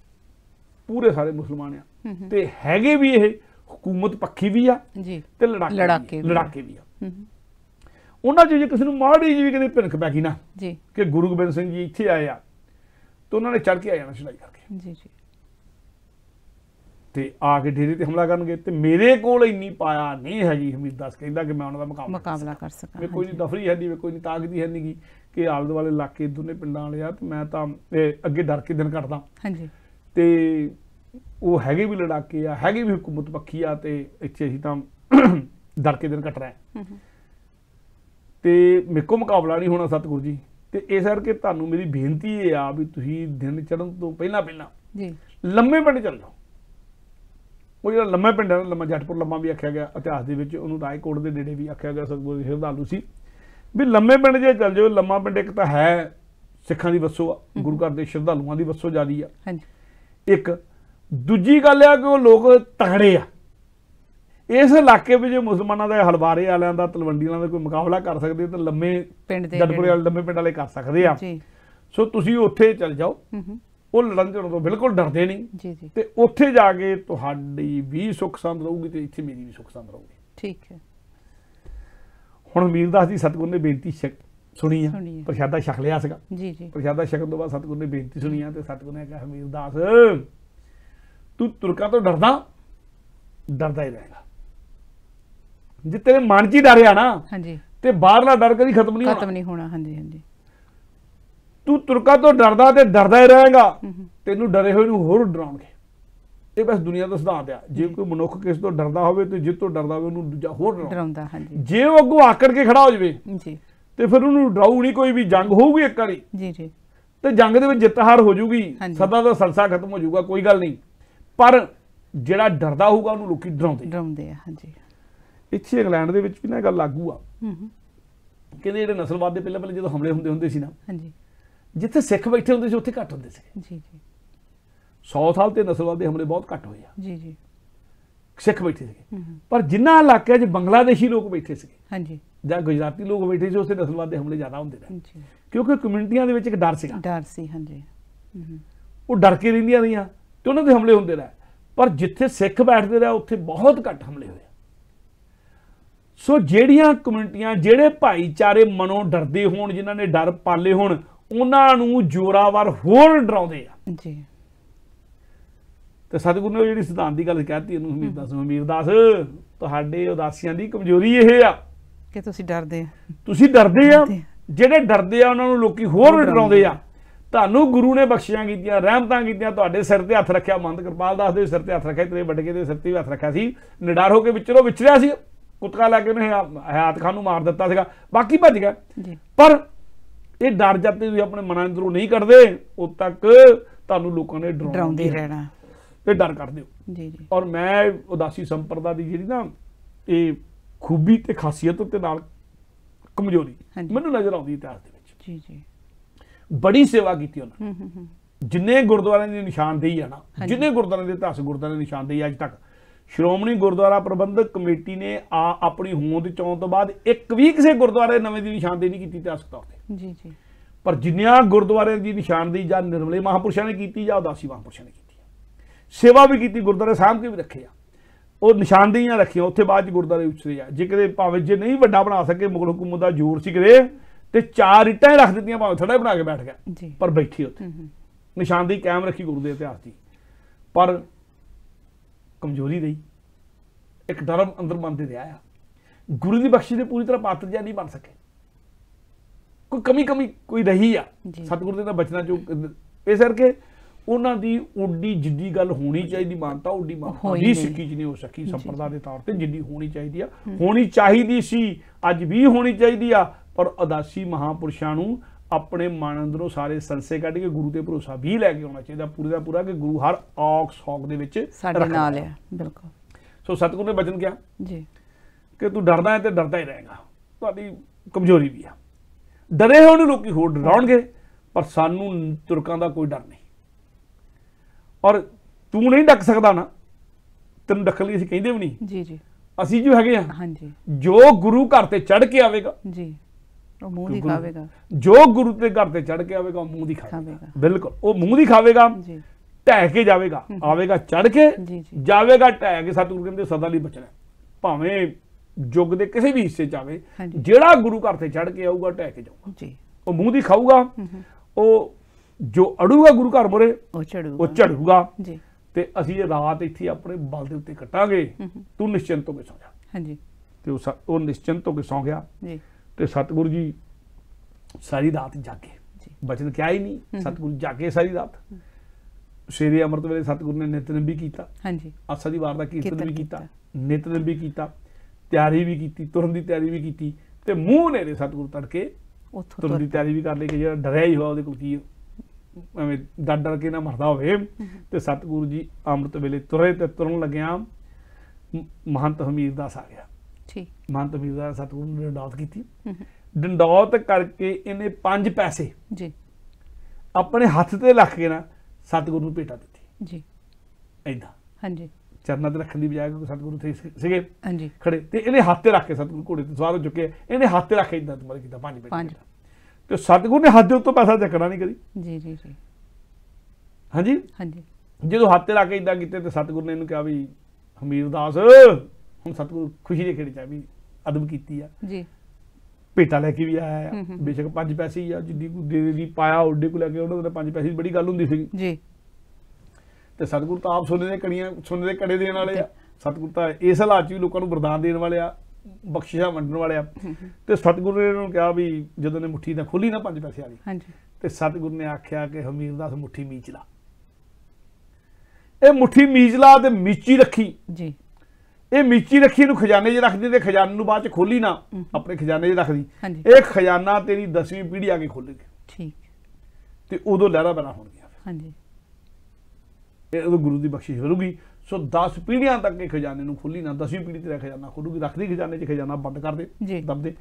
S1: ਪੂਰੇ ਸਾਰੇ ਮੁਸਲਮਾਨ ਆ ਤੇ ਹੈਗੇ ਵੀ ਇਹ ਹਕੂਮਤ ਪੱਖੀ ਵੀ ਆ ਜੀ ਤੇ ਲੜਾਕੇ ਲੜਾਕੇ ਵੀ ਆ ਉਹਨਾਂ ਜੇ ਕਿਸੇ ਨੂੰ ਮਾੜੀ ਜੀ ਵੀ ਕਦੇ ਭਿੰਖ ਪੈ ਗਈ ਨਾ ਜੀ ਕਿ ਗੁਰੂ ਗੋਬਿੰਦ ਸਿੰਘ ਜੀ ਇੱਥੇ ਆਏ ਆ ਤੇ ਉਹਨਾਂ ਨੇ ਚੜ ਕੇ ਆ ਜਾਣਾ ਚੜਾਈ ਜੀ ਜੀ ਤੇ ਆ ਕੇ ਡੇਰੇ ਤੇ ਹਮਲਾ ਕਰਨਗੇ ਤੇ ਮੇਰੇ ਕੋਲ ਇੰਨੀ ਪਾਇਆ ਨਹੀਂ ਹੈ ਜੀ ਹਮੀਦ ਦੱਸ ਕਹਿੰਦਾ ਕਿ ਮੈਂ ਉਹਨਾਂ ਦਾ ਮੁਕਾਬਲਾ ਮੁਕਾਬਲਾ ਕਰ ਸਕਾਂ ਮੇਰੇ ਕੋਈ ਦਫਰੀ ਹੈ ਨਹੀਂ ਮੇਰੇ ਕੋਈ ਤਾਕਤ ਹੈ ਨਹੀਂਗੀ ਕਿ ਆਲਦ ਵਾਲੇ ਇਲਾਕੇ ਦੋਨੇ ਪਿੰਡਾਂ ਵਾਲੇ ਆ ਤੇ ਮੈਂ ਤਾਂ ਅੱਗੇ ਡਰ ਕੇ ਦਿਨ ਕੱਟਦਾ ਹਾਂਜੀ ਤੇ ਉਹ ਹੈਗੇ ਵੀ ਲੜਾਕੇ ਆ ਹੈਗੇ ਵੀ ਹਕੂਮਤ ਪੱਖੀ ਆ ਤੇ ਇੱਥੇ ਅਸੀਂ ਤਾਂ ਡਰ ਕੇ ਦਿਨ ਕੱਟ ਰਹੇ ਤੇ ਮੇਰੇ ਕੋ ਮੁਕਾਬਲਾ ਨਹੀਂ ਹੋਣਾ ਸਤਗੁਰੂ ਜੀ ਤੇ ਇਸ ਕਰਕੇ ਤੁਹਾਨੂੰ ਮੇਰੀ ਬੇਨਤੀ ਇਹ ਆ ਵੀ ਤੁਸੀਂ ਦਿਨ ਚੜਨ ਤੋਂ ਪਹਿਲਾਂ ਪਹਿਲਾਂ ਜੀ ਲੰਮੇ ਪਿੰਡ ਚੱਲ ਜਾਓ ਉਹ ਜਿਹੜਾ ਲੰਮੇ ਪਿੰਡ ਹੈ ਲੰਮਾ ਜੱਟਪੁਰ ਲੰਮਾ ਵੀ ਆਖਿਆ ਗਿਆ ਇਤਿਹਾਸ ਦੇ ਵਿੱਚ ਉਹਨੂੰ ਰਾਏਕੋਟ ਦੇ ਨੇੜੇ ਵੀ ਆਖਿਆ ਗਿਆ ਸਤਗੁਰੂ ਸ਼ਰਧਾਲੂ ਸੀ ਵੀ ਲੰਮੇ ਪਿੰਡ ਜੇ ਚੱਲ ਜਾਓ ਲੰਮਾ ਪਿੰਡ ਇੱਕ ਤਾਂ ਹੈ ਸਿੱਖਾਂ ਦੀ ਵਸੋਂ ਆ ਗੁਰੂ ਘਰ ਦੇ ਸ਼ਰਧਾਲੂਆਂ ਦੀ ਵਸੋਂ ਜਾਦੀ ਆ ਹਾਂਜੀ ਇੱਕ ਦੂਜੀ ਗੱਲ ਆ ਕਿ ਉਹ ਲੋਕ ਤਗੜੇ ਆ ਇਸ ਇਲਾਕੇ ਵਿੱਚ ਮੁਸਲਮਾਨਾਂ ਦਾ ਹਲਵਾਰੇ ਵਾਲਿਆਂ ਦਾ ਤਲਵੰਡੀ ਵਾਲਿਆਂ ਦਾ ਕੋਈ ਮੁਕਾਬਲਾ ਕਰ ਸਕਦੇ ਤਾਂ ਲੰਮੇ ਪਿੰਡ ਦੇ ਜਟਪੁਰੇ ਵਾਲੇ ਲੰਮੇ ਪਿੰਡ ਵਾਲੇ ਕਰ ਸਕਦੇ ਆ ਸੋ ਤੁਸੀਂ ਉੱਥੇ ਚਲ ਜਾਓ ਉਹ ਲੜਨ ਜਣ ਤੋਂ ਬਿਲਕੁਲ ਡਰਦੇ ਨਹੀਂ ਤੇ ਉੱਥੇ ਜਾ ਕੇ ਤੁਹਾਡੀ ਵੀ ਸੁੱਖ ਸੰਦ ਰਹੂਗੀ ਤੇ ਇੱਥੇ ਮੇਰੀ ਵੀ ਸੁੱਖ ਸੰਦ ਰਹੂਗੀ ਠੀਕ ਹੈ ਹੁਣ ਮੀਰਦਾਸ ਜੀ ਸਤਗੁਰ ਨੇ ਬੇਨਤੀ ਸੁਣੀ ਆ ਪ੍ਰਸ਼ਾਦਾ ਛਕ ਲਿਆ ਸੀਗਾ ਜੀ ਜੀ ਪ੍ਰਸ਼ਾਦਾ ਛਕਣ ਤੋਂ ਬਾਅਦ ਸਤਗੁਰ ਨੇ ਬੇਨਤੀ ਸੁਣੀ ਆ ਤੇ ਸਤਗੁਰ ਨੇ ਕਿਹਾ ਮੀਰਦਾਸ ਤੂੰ ਤੁਰਕਾਂ ਤੋਂ ਡਰਦਾ ਡਰਦਾ ਹੀ ਰਹੇਗਾ ਜੇ ਤੇਰੇ ਮਨ 'ਚ ਹੀ ਨਾ ਹਾਂਜੀ ਤੇ ਬਾਹਰਲਾ ਡਰ ਕਦੀ ਖਤਮ ਨਹੀਂ ਹੋਣਾ ਖਤਮ ਨਹੀਂ ਹੋਣਾ ਹਾਂਜੀ ਹਾਂਜੀ ਤੂੰ ਤੁਰਕਾ ਤੋਂ ਡਰਦਾ ਤੇ ਡਰਦਾ ਹੀ ਰਹੇਗਾ ਤੈਨੂੰ ਡਰੇ ਹੋਏ ਨੂੰ ਹੋਰ ਡਰਾਉਣਗੇ ਇਹ ਬਸ ਦੁਨੀਆ ਦਾ ਸਿਧਾਂਤ ਆ ਜੇ ਕੋਈ ਮਨੁੱਖ ਕਿਸ ਤੋਂ ਡਰਦਾ ਹੋਵੇ ਤੇ ਜਿੱਤੋਂ ਡਰਦਾ ਹੋਵੇ ਉਹਨੂੰ ਦੂਜਾ ਹੋਰ ਡਰਾਉਂਦਾ ਹਾਂਜੀ ਜੇ ਉਹ ਅੱਗੋਂ ਆਕੜ ਕੇ ਖੜਾ ਹੋ ਜਵੇ ਜੀ ਤੇ ਫਿਰ ਉਹਨੂੰ ਡਰਾਉ ਨਹੀਂ ਕੋਈ ਵੀ ਜੰਗ ਹੋਊਗੀ ਇੱਕ ਵਾਰੀ ਜੀ ਜੀ ਤੇ ਜੰਗ ਦੇ ਵਿੱਚ ਜਿੱਤ ਹਾਰ ਹੋ ਜੂਗੀ ਸਦਾ ਦਾ ਸੰਸਾ ਖਤਮ ਹੋ ਜਾਊਗਾ ਕੋਈ ਗੱਲ ਨਹੀਂ ਪਰ ਜਿਹੜਾ ਡਰਦਾ ਹੋਊਗਾ ਉਹਨੂੰ ਲੋਕੀ ਡਰਾਉਂਦੇ ਡਰਾਉਂਦੇ ਆ ਹਾਂਜੀ ਇੱਥੇ ਇੰਗਲੈਂਡ ਦੇ ਵਿੱਚ ਵੀ ਨਾ ਗੱਲ ਲਾਗੂ ਆ ਹੂੰ ਕਹਿੰਦੇ ਜਿਹੜੇ ਨਸਲਵਾਦ ਦੇ ਪਹਿਲਾਂ ਪਹਿਲੇ ਜਦੋਂ ਹਮਲੇ ਹੁੰਦੇ ਹੁੰਦੇ ਸੀ ਨਾ ਹਾਂਜੀ ਜਿੱਥੇ ਸਿੱਖ ਬੈਠੇ ਹੁੰਦੇ ਸੀ ਉੱਥੇ ਘੱਟ ਹੁੰਦੇ ਸੀ ਜੀ ਜੀ 100 ਸਾਲ ਤੇ ਨਸਲਵਾਦ ਦੇ ਹਮਲੇ ਬਹੁਤ ਘੱਟ ਹੋਏ ਆ ਜੀ ਜੀ ਸਿੱਖ ਬੈਠੇ ਸੀ ਪਰ ਜਿੰਨਾ ਇਲਾਕਾ 'ਚ ਬੰਗਲਾਦੇਸ਼ੀ ਲੋਕ ਬੈਠੇ ਸੀ ਹਾਂਜੀ ਜਾਂ ਗੁਜਰਾਤੀ ਲੋਕ ਬੈਠੇ ਸੀ ਉਸੇ ਨਸਲਵਾਦ ਦੇ ਹਮਲੇ ਜ਼ਿਆਦਾ ਹੁੰਦੇ ਨੇ ਕਿਉਂਕਿ ਕਮਿਊਨਿਟੀਆਂ ਦੇ ਵਿੱਚ ਇੱਕ ਡਰ ਸੀਗਾ ਡਰ ਸੀ ਹਾਂਜੀ ਉਹ ਡਰ ਕੇ ਰਹਿੰਦੀਆਂ ਰਹੀਆਂ ਤੇ ਉਹਨਾਂ ਦੇ ਹਮਲੇ ਹੁੰਦੇ ਰਹੇ ਪਰ ਜਿੱਥੇ ਸਿੱਖ ਬੈਠਦੇ ਰਹੇ ਉੱਥੇ ਬਹੁਤ ਘੱਟ ਹਮਲੇ ਹੋਏ ਸੋ ਜਿਹੜੀਆਂ ਕਮਿਊਨਿਟੀਆਂ ਜਿਹੜੇ ਭਾਈਚਾਰੇ ਮਨੋਂ ਡਰਦੇ ਹੋਣ ਜਿਨ੍ਹਾਂ ਨੇ ਡਰ ਪਾਲੇ ਹੋਣ ਉਹਨਾਂ ਨੂੰ ਜੋਰਾਵਰ ਹੋਰ ਡਰਾਉਂਦੇ ਆ ਜੀ ਤੇ ਸਤਿਗੁਰੂ ਨੇ ਜਿਹੜੀ ਸਿਧਾਂਤ ਦੀ ਗੱਲ ਕਹਿਤੀ ਇਹਨੂੰ ਦਾਸ ਨੂੰ ਦਾਸ ਤੁਹਾਡੇ ਉਦਾਸੀਆਂ ਦੀ ਕਮਜ਼ੋਰੀ ਇਹ ਆ ਕਿ ਤੁਸੀਂ ਡਰਦੇ ਆ ਤੁਸੀਂ ਡਰਦੇ ਆ ਜਿਹੜੇ ਡਰਦੇ ਆ ਉਹਨਾਂ ਨੂੰ ਲੋਕੀ ਹੋਰ ਡਰਾਉਂਦੇ ਆ ਤੁਹਾਨੂੰ ਗੁਰੂ ਨੇ ਬਖਸ਼ੀਆਂ ਕੀਤੀਆਂ ਰਹਿਮਤਾਂ ਕੀਤੀਆਂ ਤੁਹਾਡੇ ਸਿਰ ਤੇ ਹੱਥ ਰੱਖਿਆ ਮੰਦ ਕਿਰਪਾਲ ਦਾਸ ਦੇ ਸਿਰ ਤੇ ਹੱਥ ਰੱਖਿਆ ਤੇਰੇ ਵੱਡੇ ਦੇ ਸਿਰ ਤੇ ਵੀ ਹੱਥ ਰੱਖਿਆ ਸੀ ਨਿਡਾਰ ਹੋ ਕੇ ਵਿਚਰੋ ਵਿਚਰਿਆ ਸੀ ਕੁੱਤਕਾ ਲੈ ਕੇ ਉਹਨੇ ਹਯਾਤ ਖਾਨ ਨੂੰ ਮਾਰ ਦਿੱਤਾ ਸੀਗਾ ਬਾਕੀ ਭੱਜ ਗਿਆ ਪਰ ਇਹ ਡਰ ਜਾਂਦੇ ਤੁਸੀਂ ਆਪਣੇ ਮਨਾਂ ਅੰਦਰੋਂ ਨਹੀਂ ਕੱਢਦੇ ਉਦ ਤੱਕ ਤੁਹਾਨੂੰ ਲੋਕਾਂ ਨੇ ਡਰਾਉਂਦੇ ਰਹਿਣਾ ਤੇ ਡਰ ਕਰਦੇ ਹੋ ਜੀ ਜੀ ਔਰ ਮੈਂ ਉਦਾਸੀ ਸੰਪਰਦਾ ਦੀ ਜਿਹੜੀ ਨਾ ਇਹ ਖੂਬੀ ਤੇ ਖਾਸੀਅਤ ਤੇ ਨਾਲ ਕਮਜ਼ੋਰੀ ਮੈਨੂੰ ਨਜ਼ਰ ਆਉਂਦੀ ਇਤਿਹਾਸ ਦੇ ਵਿੱਚ ਜੀ ਜੀ ਬੜੀ ਸੇਵਾ ਕੀਤੀ ਉਹਨਾਂ ਜਿੰਨੇ ਗੁਰਦੁਆਰਿਆਂ ਦੀ ਨਿਸ਼ਾਨਦੇਹੀ ਆ ਨਾ ਜਿੰਨੇ ਗੁਰਦੁਆਰਿਆਂ ਦੇ ਇਤਿਹਾਸ ਗੁਰਦੁਆਰਿਆਂ ਦੀ ਨਿਸ਼ਾਨਦੇਹੀ ਅੱਜ ਤੱਕ ਸ਼੍ਰੋਮਣੀ ਗੁਰਦੁਆਰਾ ਪ੍ਰਬੰਧਕ ਕਮੇਟੀ ਨੇ ਆ ਆਪਣੀ ਹੋਂਦ ਚੋਂ ਤੋਂ ਬਾਅਦ ਇੱਕ ਵੀ ਕਿਸੇ ਗੁਰਦੁਆਰੇ ਨਵੇਂ ਦੀ ਨਿਸ਼ਾਨਦੇਹੀ ਨਹੀਂ ਕੀਤੀ ਇਤਿਹਾਸਕ ਤੌਰ
S2: ਤੇ ਜੀ ਜੀ
S1: ਪਰ ਜਿੰਨੀਆਂ ਗੁਰਦੁਆਰੇ ਦੀ ਨਿਸ਼ਾਨਦੇਹੀ ਜਾਂ ਨਿਰਮਲੇ ਮਹਾਪੁਰਸ਼ਾਂ ਨੇ ਕੀਤੀ ਜਾਂ ਉਦਾਸੀ ਮਹਾਪੁਰਸ਼ਾਂ ਨੇ ਕੀਤੀ ਸੇਵਾ ਵੀ ਕੀਤੀ ਗੁਰਦੁਆਰੇ ਸਾਹਿਬ ਕੇ ਵੀ ਰੱਖੇ ਆ ਉਹ ਨਿਸ਼ਾਨਦੇਹੀਆਂ ਰੱਖੀਆਂ ਉੱਥੇ ਬਾਅਦ ਚ ਗੁਰਦੁਆਰੇ ਉੱਚਰੇ ਆ ਜੇ ਕਿਤੇ ਭਾਵੇਂ ਜੇ ਨਹੀਂ ਵੱਡਾ ਬਣਾ ਸਕੇ ਮੁਗਲ ਹਕੂਮਤ ਦਾ ਜ਼ੋਰ ਸੀ ਕਿਤੇ ਤੇ ਚਾਰ ਇੱਟਾਂ ਹੀ ਰੱਖ ਦਿੱਤੀਆਂ ਭਾਵੇਂ ਥੜਾ ਬਣਾ ਕੇ ਬੈਠ ਗਿਆ ਪਰ ਬੈਠੀ ਉੱਥੇ ਨਿਸ਼ਾਨਦੇਹੀ ਕਾਇਮ ਰੱਖੀ ਗੁਰੂ ਦੇ ਇਤਿਹਾਸ ਦੀ ਪਰ ਕਮਜ਼ੋਰੀ ਰਹੀ ਇੱਕ ਧਰਮ ਅੰਦਰ ਮੰਨਦੇ ਰਿਹਾ ਆ ਗੁਰੂ ਦੀ ਬਖਸ਼ਿਸ਼ ਦੇ ਪੂਰੀ ਤਰ੍ਹਾਂ ਪਾਤਰ ਜਾਂ ਨਹੀਂ ਬਣ ਸਕੇ ਕੋਈ ਕਮੀ ਕਮੀ ਕੋਈ ਰਹੀ ਆ ਸਤਿਗੁਰ ਦੇ ਨਾਲ ਬਚਣਾ ਚੋ ਇਸ ਕਰਕੇ ਉਹਨਾਂ ਦੀ ਉੱਡੀ ਜਿੱਡੀ ਗੱਲ ਹੋਣੀ ਚਾਹੀਦੀ ਮਾਨਤਾ ਉੱਡੀ ਮਾਨਤਾ ਸਿੱਖੀ ਨਹੀਂ ਹੋ ਸਕੀ ਸੰਪਰਦਾ ਦੇ ਤੌਰ ਤੇ ਜਿੱਦੀ ਹੋਣੀ ਚਾਹੀਦੀ ਆ ਹੋਣੀ ਚਾਹੀਦੀ ਸੀ ਅੱਜ ਵੀ ਹੋਣੀ ਚਾਹੀਦੀ ਆ ਪਰ ਅਦਾਸੀ ਮਹਾਪੁਰਸ਼ਾਂ ਨੂੰ ਆਪਣੇ ਮਨ ਅੰਦਰੋਂ ਸਾਰੇ ਸੰਸੇ ਕੱਢ ਕੇ ਗੁਰੂ ਤੇ ਭਰੋਸਾ ਵੀ ਲੈ ਕੇ ਆਉਣਾ ਚਾਹੀਦਾ ਪੂਰੇ ਦਾ ਪੂਰਾ ਕਿ ਗੁਰੂ ਹਰ ਔਕ ਸੌਕ ਦੇ ਵਿੱਚ ਸਾਡੇ ਨਾਲ ਹੈ ਬਿਲਕੁਲ ਸੋ ਸਤਿਗੁਰੂ ਨੇ ਬਚਨ ਕਿਹਾ ਜੀ ਕਿ ਤੂੰ ਡਰਦਾ ਹੈ ਤੇ ਡਰਦਾ ਹੀ ਰਹੇਗਾ ਤੁਹਾਡੀ ਕਮਜ਼ੋਰੀ ਵੀ ਆ ਡਰੇ ਹੋਣ ਨੂੰ ਲੋਕੀ ਹੋਰ ਡਰਾਉਣਗੇ ਪਰ ਸਾਨੂੰ ਤੁਰਕਾਂ ਦਾ ਕੋਈ ਡਰ ਨਹੀਂ ਔਰ ਤੂੰ ਨਹੀਂ ਡੱਕ ਸਕਦਾ ਨਾ ਤੈਨੂੰ ਡੱਕ ਲਈ ਅਸੀਂ ਕਹਿੰਦੇ ਵੀ ਨਹੀਂ ਜੀ ਜੀ ਅਸੀਂ ਜੋ ਹੈਗੇ ਆ ਹਾਂਜੀ ਜੋ ਗੁਰੂ ਘਰ ਤੇ ਚੜ ਕੇ ਆਵੇਗਾ ਜੀ
S2: ਉਹ ਮੂੰਹ ਦੀ ਖਾਵੇਗਾ
S1: ਜੋ ਗੁਰੂ ਦੇ ਘਰ ਤੇ ਚੜ ਕੇ ਆਵੇਗਾ ਉਹ ਮੂੰਹ ਦੀ ਖਾਵੇਗਾ ਬਿਲਕੁਲ ਉਹ ਮੂੰਹ ਦੀ ਖਾਵੇਗਾ ਜੀ ਟਹਿ ਕੇ ਜਾਵੇਗਾ ਆਵੇਗਾ ਚੜ ਕੇ ਜਾਵੇਗਾ ਟਹਿ ਕੇ ਸਤਿਗੁਰ ਕਹਿੰਦੇ ਸਦਾ ਲਈ ਬਚਣਾ ਭਾਵੇਂ ਯੁੱਗ ਦੇ ਕਿਸੇ ਵੀ ਹਿੱਸੇ ਚ ਆਵੇ ਜਿਹੜਾ ਗੁਰੂ ਘਰ ਤੇ ਚੜ ਕੇ ਆਊਗਾ ਟਹਿ ਕੇ ਜਾਊਗਾ ਜੀ ਉਹ ਮੂੰਹ ਦੀ ਖਾਊਗਾ ਉਹ ਜੋ ਅੜੂਗਾ ਗੁਰੂ ਘਰ ਮੋਰੇ ਉਹ ਚੜੂਗਾ ਉਹ ਚੜੂਗਾ ਜੀ ਤੇ ਅਸੀਂ ਇਹ ਰਾਤ ਇੱਥੇ ਆਪਣੇ ਬਲ ਦੇ ਉੱਤੇ ਕੱਟਾਂਗੇ ਤੂੰ ਨਿਸ਼ਚਿੰਤ ਹੋ ਕੇ ਸੌ ਜਾ ਹਾਂਜੀ ਤੇ ਉਹ ਨਿਸ਼ਚਿੰਤ ਹੋ ਕੇ ਸੌ ਗਿਆ ਜੀ ਤੇ ਸਤਿਗੁਰੂ ਜੀ ਸਾਰੀ ਰਾਤ ਜਾਗੇ ਬਚਨ ਕਿਹਾ ਹੀ ਨਹੀਂ ਸਤਿਗੁਰੂ ਜਾਗੇ ਸਾਰੀ ਰਾਤ ਸ਼ੇਰੀ ਅਮਰਤ ਵੇਲੇ ਸਤਿਗੁਰੂ ਨੇ ਨਿਤਨੇਮ ਵੀ ਕੀਤਾ ਹਾਂਜੀ ਆਸਾ ਦੀ ਵਾਰ ਦਾ ਕੀਰਤਨ ਵੀ ਕੀਤਾ ਨਿਤਨੇਮ ਵੀ ਕੀਤਾ ਤਿਆਰੀ ਵੀ ਕੀਤੀ ਤੁਰਨ ਦੀ ਤਿਆਰੀ ਵੀ ਕੀਤੀ ਤੇ ਮੂੰਹ ਨੇ ਦੇ ਸਤਿਗੁਰੂ ਤੜਕੇ ਉੱਥੋਂ ਤੁਰਨ ਦੀ ਤਿਆਰੀ ਵੀ ਕਰ ਲਈ ਕਿ ਜਿਹੜਾ ਡਰਿਆ ਹੀ ਹੋਇਆ ਉਹਦੇ ਕੋਲ ਕੀ ਐਵੇਂ ਡਰ ਡਰ ਕੇ ਨਾ ਮਰਦਾ ਹੋਵੇ ਤੇ ਸਤਿਗੁਰੂ ਜੀ ਅੰਮ੍ਰਿਤ ਵੇਲੇ ਤੁਰੇ ਤੇ ਤੁਰਨ ਲੱਗਿਆ ਮਹੰਤ ਹਮੀਰ ਦਾਸ ਆ ਗਿਆ ਠੀਕ ਮਾਨ ਤਮੀਜ਼ਦਾਰ ਸਤਗੁਰੂ ਨੇ ਡੰਡੌਤ ਕੀਤੀ ਡੰਡੌਤ ਕਰਕੇ ਇਹਨੇ ਪੰਜ ਪੈਸੇ ਜੀ ਆਪਣੇ ਹੱਥ ਤੇ ਲੱਖ ਕੇ ਨਾ ਸਤਗੁਰੂ ਨੂੰ ਭੇਟਾ
S2: ਦਿੱਤੀ ਜੀ
S1: ਐਦਾਂ ਹਾਂਜੀ ਚਰਨਾਂ ਤੇ ਰੱਖਣ ਦੀ ਬਜਾਏ ਕਿ ਸਤਗੁਰੂ ਥੇ ਸੀਗੇ ਹਾਂਜੀ ਖੜੇ ਤੇ ਇਹਨੇ ਹੱਥ ਤੇ ਰੱਖ ਕੇ ਸਤਗੁਰੂ ਘੋੜੇ ਤੇ ਸਵਾਰ ਹੋ ਚੁੱਕੇ ਇਹਨੇ ਹੱਥ ਤੇ ਰੱਖ ਕੇ ਇਦਾਂ ਤੁਮਾਰੇ ਕੀਤਾ ਪੰਜ ਪੰਜ ਤੇ ਸਤਗੁਰੂ ਨੇ ਹੱਥ ਦੇ ਉੱਤੋਂ ਪੈਸਾ ਚੱਕਣਾ ਨਹੀਂ ਕਦੀ ਜੀ ਜੀ ਜੀ ਹਾਂਜੀ ਹਾਂਜੀ ਜਦੋਂ ਹੱਥ ਤੇ ਰੱਖ ਕੇ ਇਦਾਂ ਕੀਤੇ ਤੇ ਸਤਗੁਰੂ ਨੇ ਇਹਨੂੰ ਕਿਹਾ ਵੀ ਹਮੀਰ ਦਾਸ ਹੁਣ ਸਤਗੁਰੂ ਖੁਸ਼ੀ ਦੇ ਖੇੜੇ ਚਾ ਵੀ ਅਦਬ ਕੀਤੀ ਆ ਜੀ ਪੇਟਾ ਲੈ ਕੇ ਵੀ ਆਇਆ ਹੈ ਬੇਸ਼ੱਕ ਪੰਜ ਪੈਸੇ ਹੀ ਆ ਜਿੱਦੀ ਕੋ ਦੇ ਦੀ ਪਾਇਆ ਉੱਡੇ ਕੋ ਲੈ ਕੇ ਉਹਨਾਂ ਦਾ ਪੰਜ ਪੈਸੇ ਦੀ ਬੜੀ ਗੱਲ ਹੁੰਦੀ ਸੀ ਜੀ ਤੇ ਸਤਿਗੁਰੂ ਤਾਂ ਆਪ ਸੋਨੇ ਦੇ ਕੜੀਆਂ ਸੋਨੇ ਦੇ ਕੜੇ ਦੇਣ ਵਾਲੇ ਆ ਸਤਿਗੁਰੂ ਤਾਂ ਇਸ ਹਾਲਾਤ 'ਚ ਵੀ ਲੋਕਾਂ ਨੂੰ ਵਰਦਾਨ ਦੇਣ ਵਾਲੇ ਆ ਬਖਸ਼ਿਸ਼ਾਂ ਵੰਡਣ ਵਾਲੇ ਆ ਤੇ ਸਤਿਗੁਰੂ ਨੇ ਨੂੰ ਕਿਹਾ ਵੀ ਜਦੋਂ ਨੇ ਮੁੱਠੀ ਤਾਂ ਖੋਲੀ ਨਾ ਪੰਜ ਪੈਸੇ ਵਾਲੀ ਹਾਂਜੀ ਤੇ ਸਤਿਗੁਰੂ ਨੇ ਆਖਿਆ ਕਿ ਹਮੀਰਦਾਸ ਮੁੱਠੀ ਮੀਚਲਾ ਇਹ ਮੁੱਠੀ ਮੀਚਲਾ ਤੇ ਮੀਚੀ ਰੱਖੀ ਜੀ ਇਹ ਮੀਚੀ ਰੱਖੀ ਨੂੰ ਖਜ਼ਾਨੇ 'ਚ ਰੱਖਦੀ ਤੇ ਖਜ਼ਾਨੇ ਨੂੰ ਬਾਅਦ 'ਚ ਖੋਲੀ ਨਾ ਆਪਣੇ ਖਜ਼ਾਨੇ 'ਚ ਰੱਖਦੀ ਇਹ ਖਜ਼ਾਨਾ ਤੇਰੀ 10ਵੀਂ ਪੀੜ੍ਹੀ ਆ ਕੇ ਖੋਲੇਗੀ ਠੀਕ ਤੇ ਉਦੋਂ ਲਹਿਰਾ ਬਣਾ ਹੋਣਗੀਆਂ ਹਾਂਜੀ ਇਹ ਉਹ ਗੁਰੂ ਦੀ ਬਖਸ਼ਿਸ਼ ਹੋਊਗੀ ਸੋ 10 ਪੀੜ੍ਹੀਆਂ ਤੱਕ ਇਹ ਖਜ਼ਾਨੇ ਨੂੰ ਖੋਲੀ ਨਾ 10ਵੀਂ ਪੀੜ੍ਹੀ ਤੇ ਖਜ਼ਾਨਾ ਖੋਲੂਗੀ ਰੱਖਦੀ ਖਜ਼ਾਨੇ 'ਚ ਖਜ਼ਾਨਾ ਬੰਦ ਕਰ ਦੇ ਦਬ ਦੇ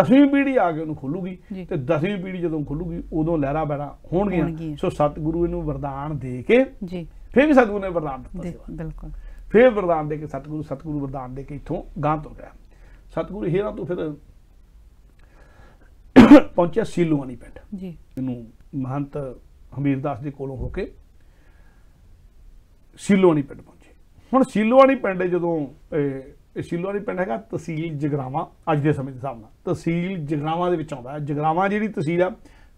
S1: 10ਵੀਂ ਪੀੜ੍ਹੀ ਆ ਕੇ ਉਹਨੂੰ ਖੋਲੂਗੀ ਤੇ 10ਵੀਂ ਪੀੜ੍ਹੀ ਜਦੋਂ ਖੋਲੂਗੀ ਉਦੋਂ ਲਹਿਰਾ ਬਣਾ ਹੋਣਗੀਆਂ ਸੋ ਸਤਿਗੁਰੂ ਇਹਨੂੰ ਵਰਦਾਨ ਦੇ ਕੇ ਜੀ ਫਿਰ ਵੀ ਸਤਿਗੁਰੂ ਨੇ ਵਰਦਾਨ ਦਿੱਤਾ ਬਿਲਕੁਲ ਫਿਰ ਵਰਦਾਨ ਦੇ ਕੇ ਸਤਿਗੁਰੂ ਸਤਿਗੁਰੂ ਵਰਦਾਨ ਦੇ ਕੇ ਇਥੋਂ ਗਾਂ ਤੋਂ ਗਿਆ ਸਤਿਗੁਰੂ ਹੀਰਾ ਤੋਂ ਫਿਰ ਪਹੁੰਚਿਆ ਸੀਲੂਆਣੀ ਪਿੰਡ ਜੀ ਇਹਨੂੰ ਮਹੰਤ ਦਾਸ ਦੇ ਕੋਲੋਂ ਹੋ ਕੇ ਸੀਲੋਆਣੀ ਪਿੰਡ ਪਹੁੰਚੇ ਹੁਣ ਸੀਲੋਆਣੀ ਪਿੰਡ ਜਦੋਂ ਇਹ ਸੀਲੋਆਣੀ ਪਿੰਡ ਹੈਗਾ ਤਹਿਸੀਲ ਜਗਰਾਵਾ ਅੱਜ ਦੇ ਸਮੇਂ ਦੇ ਹਿਸਾਬ ਨਾਲ ਤਹਿਸੀਲ ਜਗਰਾਵਾ ਦੇ ਵਿੱਚ ਆਉਂਦਾ ਜਗਰਾਵਾ ਜਿਹੜੀ ਤਹਿਸੀਲ ਆ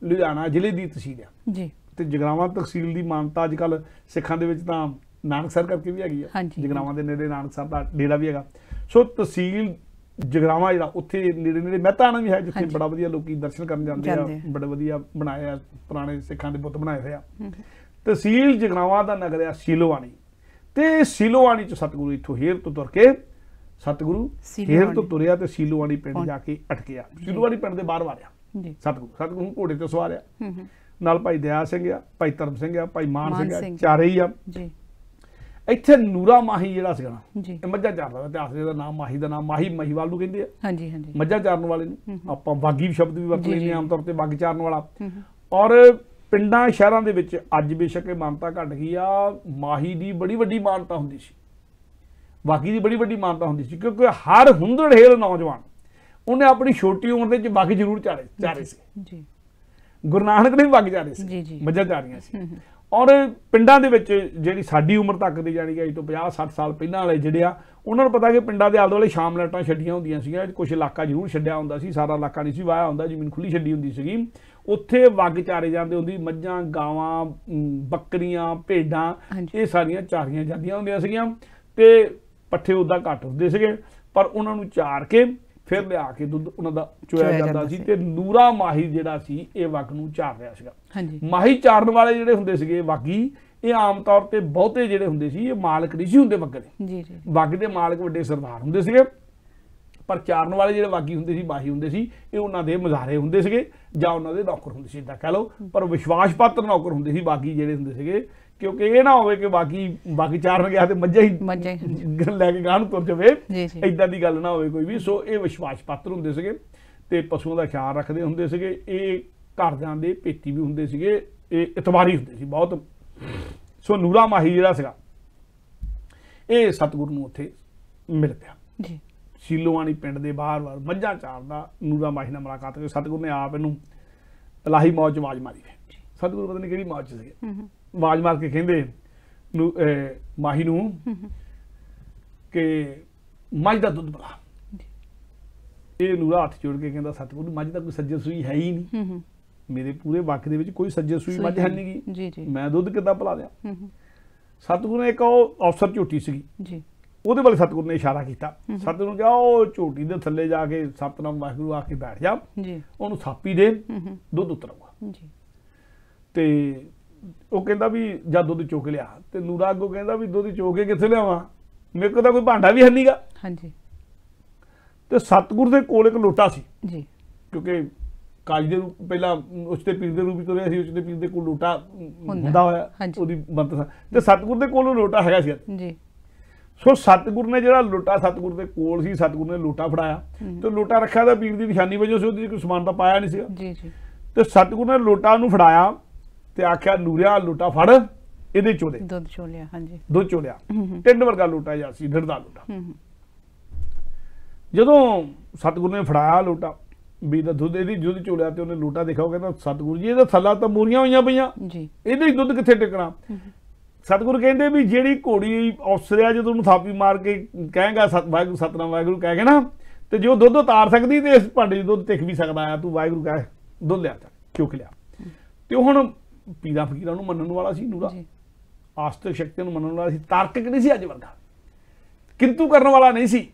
S1: ਲੁਧਿਆਣਾ ਜ਼ਿਲ੍ਹੇ ਦੀ ਤਹਿਸੀਲ ਆ ਜੀ ਤੇ ਜਗਰਾਵਾ ਤਹਿਸੀਲ ਦੀ ਮਾਨਤਾ ਅੱਜ ਕੱਲ ਸਿੱਖਾਂ ਦੇ ਵਿੱਚ ਤਾਂ ਨਾਨਕ ਸਰ ਕਰਕੇ ਵੀ ਹੈਗੀ ਆ ਜਗਰਾਵਾਂ ਦੇ ਨੇੜੇ ਨਾਨਕ ਸਾਹਿਬ ਦਾ ਡੇਰਾ ਵੀ ਹੈਗਾ ਸੋ ਤਹਿਸੀਲ ਜਗਰਾਵਾਂ ਜਿਹੜਾ ਉੱਥੇ ਨੇੜੇ ਨੇੜੇ ਮਹਿਤਾਣਾ ਵੀ ਹੈ ਜਿੱਥੇ ਬੜਾ ਵਧੀਆ ਲੋਕੀ ਦਰਸ਼ਨ ਕਰਨ ਜਾਂਦੇ ਆ ਬੜਾ ਵਧੀਆ ਬਣਾਇਆ ਪੁਰਾਣੇ ਸਿੱਖਾਂ ਦੇ ਬੁੱਤ ਬਣਾਏ ਹੋਏ ਆ ਤਹਿਸੀਲ ਜਗਰਾਵਾਂ ਦਾ ਨਗਰ ਆ ਸੀਲੋਵਾਣੀ ਤੇ ਸੀਲੋਵਾਣੀ ਚ ਸਤਿਗੁਰੂ ਇੱਥੋਂ ਹੇਰ ਤੋਂ ਤੁਰ ਕੇ ਸਤਿਗੁਰੂ ਹੇਰ ਤੋਂ ਤੁਰਿਆ ਤੇ ਸੀਲੋਵਾਣੀ ਪਿੰਡ ਜਾ ਕੇ ਅਟਕਿਆ ਸੀਲੋਵਾਣੀ ਪਿੰਡ ਦੇ ਬਾਹਰ ਵਾਰਿਆ ਜੀ ਸਤਿਗੁਰੂ ਸਤਿਗੁਰੂ ਘੋੜੇ ਤੇ ਸਵਾਰਿਆ ਨਾਲ ਭਾਈ ਦਇਆ ਸਿੰਘ ਆ ਭਾਈ ਧਰਮ ਸਿੰਘ ਆ ਭਾਈ ਮਾਨ ਸਿੰਘ ਆ ਚਾਰੇ ਹੀ ਆ ਜੀ ਇੱਥੇ ਨੂਰਾ ਮਾਹੀ ਜਿਹੜਾ ਸੀਗਾ ਜੀ ਇਹ ਮੱਝਾਂ ਚਾਰਦਾ ਇਤਿਹਾਸ ਦਾ ਨਾਮ ਮਾਹੀ ਦਾ ਨਾਮ ਮਾਹੀ ਮਹੀਵਾਲ ਨੂੰ ਕਹਿੰਦੇ ਆ ਹਾਂਜੀ ਹਾਂਜੀ ਮੱਝਾਂ ਚਾਰਨ ਵਾਲੇ ਨੂੰ ਆਪਾਂ ਬਾਗੀ ਸ਼ਬਦ ਵੀ ਵਰਤ ਲੈਂਦੇ ਆ ਆਮ ਤੌਰ ਤੇ ਬਾਗ ਚਾਰਨ ਵਾਲਾ ਔਰ ਪਿੰਡਾਂ ਸ਼ਹਿਰਾਂ ਦੇ ਵਿੱਚ ਅੱਜ ਬੇਸ਼ੱਕ ਇਹ ਮਾਨਤਾ ਘਟ ਗਈ ਆ ਮਾਹੀ ਦੀ ਬੜੀ ਵੱਡੀ ਮਾਨਤਾ ਹੁੰਦੀ ਸੀ ਬਾਗੀ ਦੀ ਬੜੀ ਵੱਡੀ ਮਾਨਤਾ ਹੁੰਦੀ ਸੀ ਕਿਉਂਕਿ ਹਰ ਹੁੰਦੜ ਹੇਲ ਨੌਜਵਾਨ ਉਹਨੇ ਆਪਣੀ ਛੋਟੀ ਉਮਰ ਦੇ ਵਿੱਚ ਬਾਗੀ ਜ਼ਰੂਰ ਚਾਰੇ ਚਾਰੇ ਸੀ ਜੀ ਗੁਰਨਾਣਕ ਨੇ ਵੀ ਬਾਗੀ ਚਾਰੇ ਸੀ ਮੱਝਾ ਮੱਝਾਂ ਚਾਰੀਆਂ ਸੀ ਔਰ ਪਿੰਡਾਂ ਦੇ ਵਿੱਚ ਜਿਹੜੀ ਸਾਡੀ ਉਮਰ ਤੱਕ ਦੀ ਜਾਣੀ ਕਿ ਤੋਂ 50 60 ਸਾਲ ਪਹਿਲਾਂ ਵਾਲੇ ਜਿਹੜੇ ਆ ਉਹਨਾਂ ਨੂੰ ਪਤਾ ਕਿ ਪਿੰਡਾਂ ਦੇ ਆਲੇ ਦੁਆਲੇ ਸ਼ਾਮ ਲੈਟਾਂ ਛੱਡੀਆਂ ਹੁੰਦੀਆਂ ਸੀਗੀਆਂ ਕੁਝ ਇਲਾਕਾ ਜ਼ਰੂਰ ਛੱਡਿਆ ਹੁੰਦਾ ਸੀ ਸਾਰਾ ਇਲਾਕਾ ਨਹੀਂ ਸੀ ਵਾਇਆ ਹੁੰਦਾ ਜ਼ਮੀਨ ਖੁੱਲੀ ਛੱਡੀ ਹੁੰਦੀ ਸੀਗੀ ਉੱਥੇ ਵਗ ਚਾਰੇ ਜਾਂਦੇ ਹੁੰਦੀ ਮੱਝਾਂ ਗਾਵਾਂ ਬੱਕਰੀਆਂ ਭੇਡਾਂ ਇਹ ਸਾਰੀਆਂ ਚਾਰੀਆਂ ਜਾਂਦੀਆਂ ਹੁੰਦੀਆਂ ਸੀਗੀਆਂ ਤੇ ਪੱਠੇ ਉਦਾਂ ਘੱਟ ਹੁੰਦੇ ਸੀਗੇ ਪਰ ਉਹਨਾਂ ਨੂੰ ਚਾਰ ਕੇ ਫਿਰ ਲਿਆ ਕੇ ਦੁੱਧ ਉਹਨਾਂ ਦਾ ਚੋਇਆ ਜਾਂਦਾ ਸੀ ਤੇ ਨੂਰਾ ਮਾਹੀ ਜਿਹੜਾ ਸੀ ਇਹ ਵਕ ਨੂੰ ਚਾਰ ਰਿਹਾ
S2: ਸੀਗਾ ਮਾਹੀ
S1: ਚਾਰਨ ਵਾਲੇ ਜਿਹੜੇ ਹੁੰਦੇ ਸੀਗੇ ਵਾਗੀ ਇਹ ਆਮ ਤੌਰ ਤੇ ਬਹੁਤੇ ਜਿਹੜੇ ਹੁੰਦੇ ਸੀ ਇਹ ਮਾਲਕ ਨਹੀਂ ਸੀ ਹੁੰਦੇ ਬੱਕਰੇ ਜੀ ਜੀ ਵਗ ਦੇ ਮਾਲਕ ਵੱਡੇ ਸਰਦਾਰ ਹੁੰਦੇ ਸੀਗੇ ਪਰ ਚਾਰਨ ਵਾਲੇ ਜਿਹੜੇ ਵਾਗੀ ਹੁੰਦੇ ਸੀ ਬਾਹੀ ਹੁੰਦੇ ਸੀ ਇਹ ਉਹਨਾਂ ਦੇ ਮਜ਼ਾਰੇ ਹੁੰਦੇ ਸੀਗੇ ਜਾਂ ਉਹਨਾਂ ਦੇ ਨੌਕਰ ਹੁੰਦੇ ਸੀ ਇਦਾਂ ਕਹ ਲਓ ਪਰ ਵਿਸ਼ਵਾਸ ਪਾਤਰ ਨੌਕਰ ਹੁੰਦੇ ਸੀ ਬਾਗੀ ਜਿਹੜੇ ਹੁੰਦੇ ਸੀਗੇ ਕਿਉਂਕਿ ਇਹ ਨਾ ਹੋਵੇ ਕਿ ਬਾਕੀ ਬਾਕੀ ਚਾਰਨ ਗਿਆ ਤੇ ਮੱਝਾਂ ਹੀ ਲੈ ਕੇ ਗਾਂ ਨੂੰ ਤੁਰ ਜਾਵੇ ਐਦਾਂ ਦੀ ਗੱਲ ਨਾ ਹੋਵੇ ਕੋਈ ਵੀ ਸੋ ਇਹ ਵਿਸ਼ਵਾਸ ਪਾਤਰ ਹੁੰਦੇ ਸੀਗੇ ਤੇ ਪਸ਼ੂਆਂ ਦਾ ਖਿਆਲ ਰੱਖਦੇ ਹੁੰਦੇ ਸੀਗੇ ਇਹ ਘਰਦਿਆਂ ਦੇ ਪੇਤੀ ਵੀ ਹੁੰਦੇ ਸੀਗੇ ਇਹ ਇਤਵਾਰੀ ਹੁੰਦੇ ਸੀ ਬਹੁਤ ਸੋ ਨੂਰਾ ਮਾਹੀ ਜਿਹੜਾ ਸੀਗਾ ਇਹ ਸਤਗੁਰ ਨੂੰ ਉੱਥੇ ਮਿਲ ਪਿਆ ਜੀ ਸ਼ੀਲੋਵਾਨੀ ਪਿੰਡ ਦੇ ਬਾਹਰ ਵਾਰ ਮੱਝਾਂ ਚਾਰਦਾ ਨੂਰਾ ਮਾਹੀ ਨਾਲ ਮੁਲਾਕਾਤ ਕਰਕੇ ਸਤਗੁਰ ਨੇ ਆਪ ਇਹਨੂੰ ਇਲਾਹੀ ਮੌਜ ਚ ਆਵਾਜ਼ ਮਾਰੀ ਸਤਗੁਰ ਪਤਾ ਨਹੀਂ ਕਿਹੜੀ ਮੌਜ ਚ ਸੀਗੇ ਆਵਾਜ਼ ਮਾਰ ਕੇ ਕਹਿੰਦੇ ਨੂੰ ਮਾਹੀ ਨੂੰ ਕਿ ਮੱਝ ਦਾ ਦੁੱਧ ਬਣਾ ਇਹ ਨੂਰਾ ਹੱਥ ਜੋੜ ਕੇ ਕਹਿੰਦਾ ਸਤਿਗੁਰੂ ਮੱਝ ਦਾ ਕੋਈ ਸੱਜੇ ਸੂਈ ਹੈ ਹੀ ਨਹੀਂ ਮੇਰੇ ਪੂਰੇ ਵਾਕ ਦੇ ਵਿੱਚ ਕੋਈ ਸੱਜੇ ਸੂਈ ਮੱਝ ਹੈ ਨਹੀਂ ਗਈ ਮੈਂ ਦੁੱਧ ਕਿੱਦਾਂ ਪਲਾ ਦਿਆਂ ਸਤਿਗੁਰੂ ਨੇ ਇੱਕ ਉਹ ਅਫਸਰ ਝੂਟੀ ਸੀਗੀ ਜੀ ਉਹਦੇ ਵੱਲ ਸਤਿਗੁਰੂ ਨੇ ਇਸ਼ਾਰਾ ਕੀਤਾ ਸਤਿਗੁਰੂ ਨੇ ਕਿਹਾ ਉਹ ਝੂਟੀ ਦੇ ਥੱਲੇ ਜਾ ਕੇ ਸਤਨਾਮ ਵਾਹਿਗੁਰੂ ਆ ਕੇ ਬੈਠ ਜਾ ਜੀ ਉਹਨੂੰ ਥਾਪੀ ਦੇ ਦੁੱਧ ਉਤਰੂਗਾ ਜੀ ਤੇ ਉਹ ਕਹਿੰਦਾ ਵੀ ਜਦ ਦੁੱਧ ਚੋਕ ਲਿਆ ਤੇ ਨੂਰਾ ਅੱਗੋਂ ਕਹਿੰਦਾ ਵੀ ਦੁੱਧ ਚੋਕ ਕੇ ਕਿੱਥੇ ਲਿਆਵਾਂ ਮੇਰੇ ਕੋਲ ਤਾਂ ਕੋਈ ਭਾਂਡਾ ਵੀ ਹੰਨੀਗਾ ਹਾਂਜੀ ਤੇ ਸਤਗੁਰ ਦੇ ਕੋਲ ਇੱਕ ਲੋਟਾ ਸੀ ਜੀ ਕਿਉਂਕਿ ਕਾਜ ਦੇ ਰੂਪ ਪਹਿਲਾਂ ਤੇ ਪੀਰ ਦੇ ਰੂਪ ਵਿੱਚ ਤੁਰਿਆ ਸੀ ਉਸਤੇ ਪੀਰ ਦੇ ਕੋਲ ਲੋਟਾ ਹੁੰਦਾ ਹੋਇਆ ਉਹਦੀ ਸਾ ਤੇ ਸਤਗੁਰ ਦੇ ਕੋਲ ਲੋਟਾ ਹੈਗਾ ਸੀ ਜੀ ਸੋ ਸਤਗੁਰ ਨੇ ਜਿਹੜਾ ਲੋਟਾ ਸਤਗੁਰ ਦੇ ਕੋਲ ਸੀ ਸਤਗੁਰ ਨੇ ਲੋਟਾ ਫੜਾਇਆ ਤੇ ਲੋਟਾ ਰੱਖਿਆ ਤਾਂ ਪੀਰ ਦੀ ਨਿਸ਼ਾਨੀ ਵਜੋਂ ਸੀ ਉਹਦੇ ਕੋਈ ਸਮਾਨ ਤਾਂ ਪਾਇਆ ਨਹੀਂ ਸੀਗਾ ਜੀ ਜੀ ਤੇ ਸਤਗੁਰ ਨੇ ਲੋਟਾ ਨੂੰ ਫੜਾਇਆ ਤੇ ਆਖਿਆ ਨੂਰਿਆ ਲੂਟਾ ਫੜ ਇਹਦੇ ਚੋਂ ਦੇ ਦੁੱਧ ਚੋਂ ਲਿਆ ਹਾਂਜੀ ਦੁੱਧ ਚੋਂ ਲਿਆ ਟਿੰਡ ਵਰਗਾ ਲੂਟਾ ਜਾਂ ਸੀ ਦਾ ਲੂਟਾ ਜਦੋਂ ਸਤਗੁਰੂ ਨੇ ਫੜਾਇਆ ਲੂਟਾ ਵੀ ਦਾ ਦੁੱਧ ਇਹਦੀ ਦੁੱਧ ਚੋਂ ਲਿਆ ਤੇ ਉਹਨੇ ਲੋਟਾ ਦੇਖਾ ਉਹ ਕਹਿੰਦਾ ਸਤਗੁਰੂ ਜੀ ਇਹਦਾ ਥੱਲਾ ਤਾਂ ਮੂਰੀਆਂ ਹੋਈਆਂ ਪਈਆਂ ਜੀ ਇਹਦੇ ਦੁੱਧ ਕਿੱਥੇ ਟਿਕਣਾ ਸਤਗੁਰੂ ਕਹਿੰਦੇ ਵੀ ਜਿਹੜੀ ਘੋੜੀ ਔਸਰਿਆ ਜਦੋਂ ਉਹਨੂੰ ਥਾਪੀ ਮਾਰ ਕੇ ਕਹੇਗਾ ਸਤ ਵਾਹਿਗੁਰੂ ਸਤਨਾਮ ਵਾਹਿਗੁਰੂ ਕਹਿ ਕੇ ਨਾ ਤੇ ਜੋ ਦੁੱਧ ਉਤਾਰ ਸਕਦੀ ਤੇ ਇਸ ਭਾਂਡੇ 'ਚ ਦੁੱਧ ਟਿਕ ਵੀ ਸਕਦਾ ਆ ਤੂੰ ਵਾਹਿਗੁਰੂ ਕਹਿ ਦੁੱਧ ਲਿਆ ਤਾ ਕਿਉਂ ਲਿਆ ਤੇ ਹੁਣ ਪੀਰਾਂ ਫਕੀਰਾਂ ਨੂੰ ਮੰਨਣ ਵਾਲਾ ਸੀ ਨੂਰਾ ਆਸਤਿਕ ਸ਼ਕਤੀਆਂ ਨੂੰ ਮੰਨਣ ਵਾਲਾ ਸੀ ਤਾਰਕਿਕ ਨਹੀਂ ਸੀ ਅੱਜ ਵਰਗਾ ਕਿੰਤੂ ਕਰਨ ਵਾਲਾ ਨਹੀਂ ਸੀ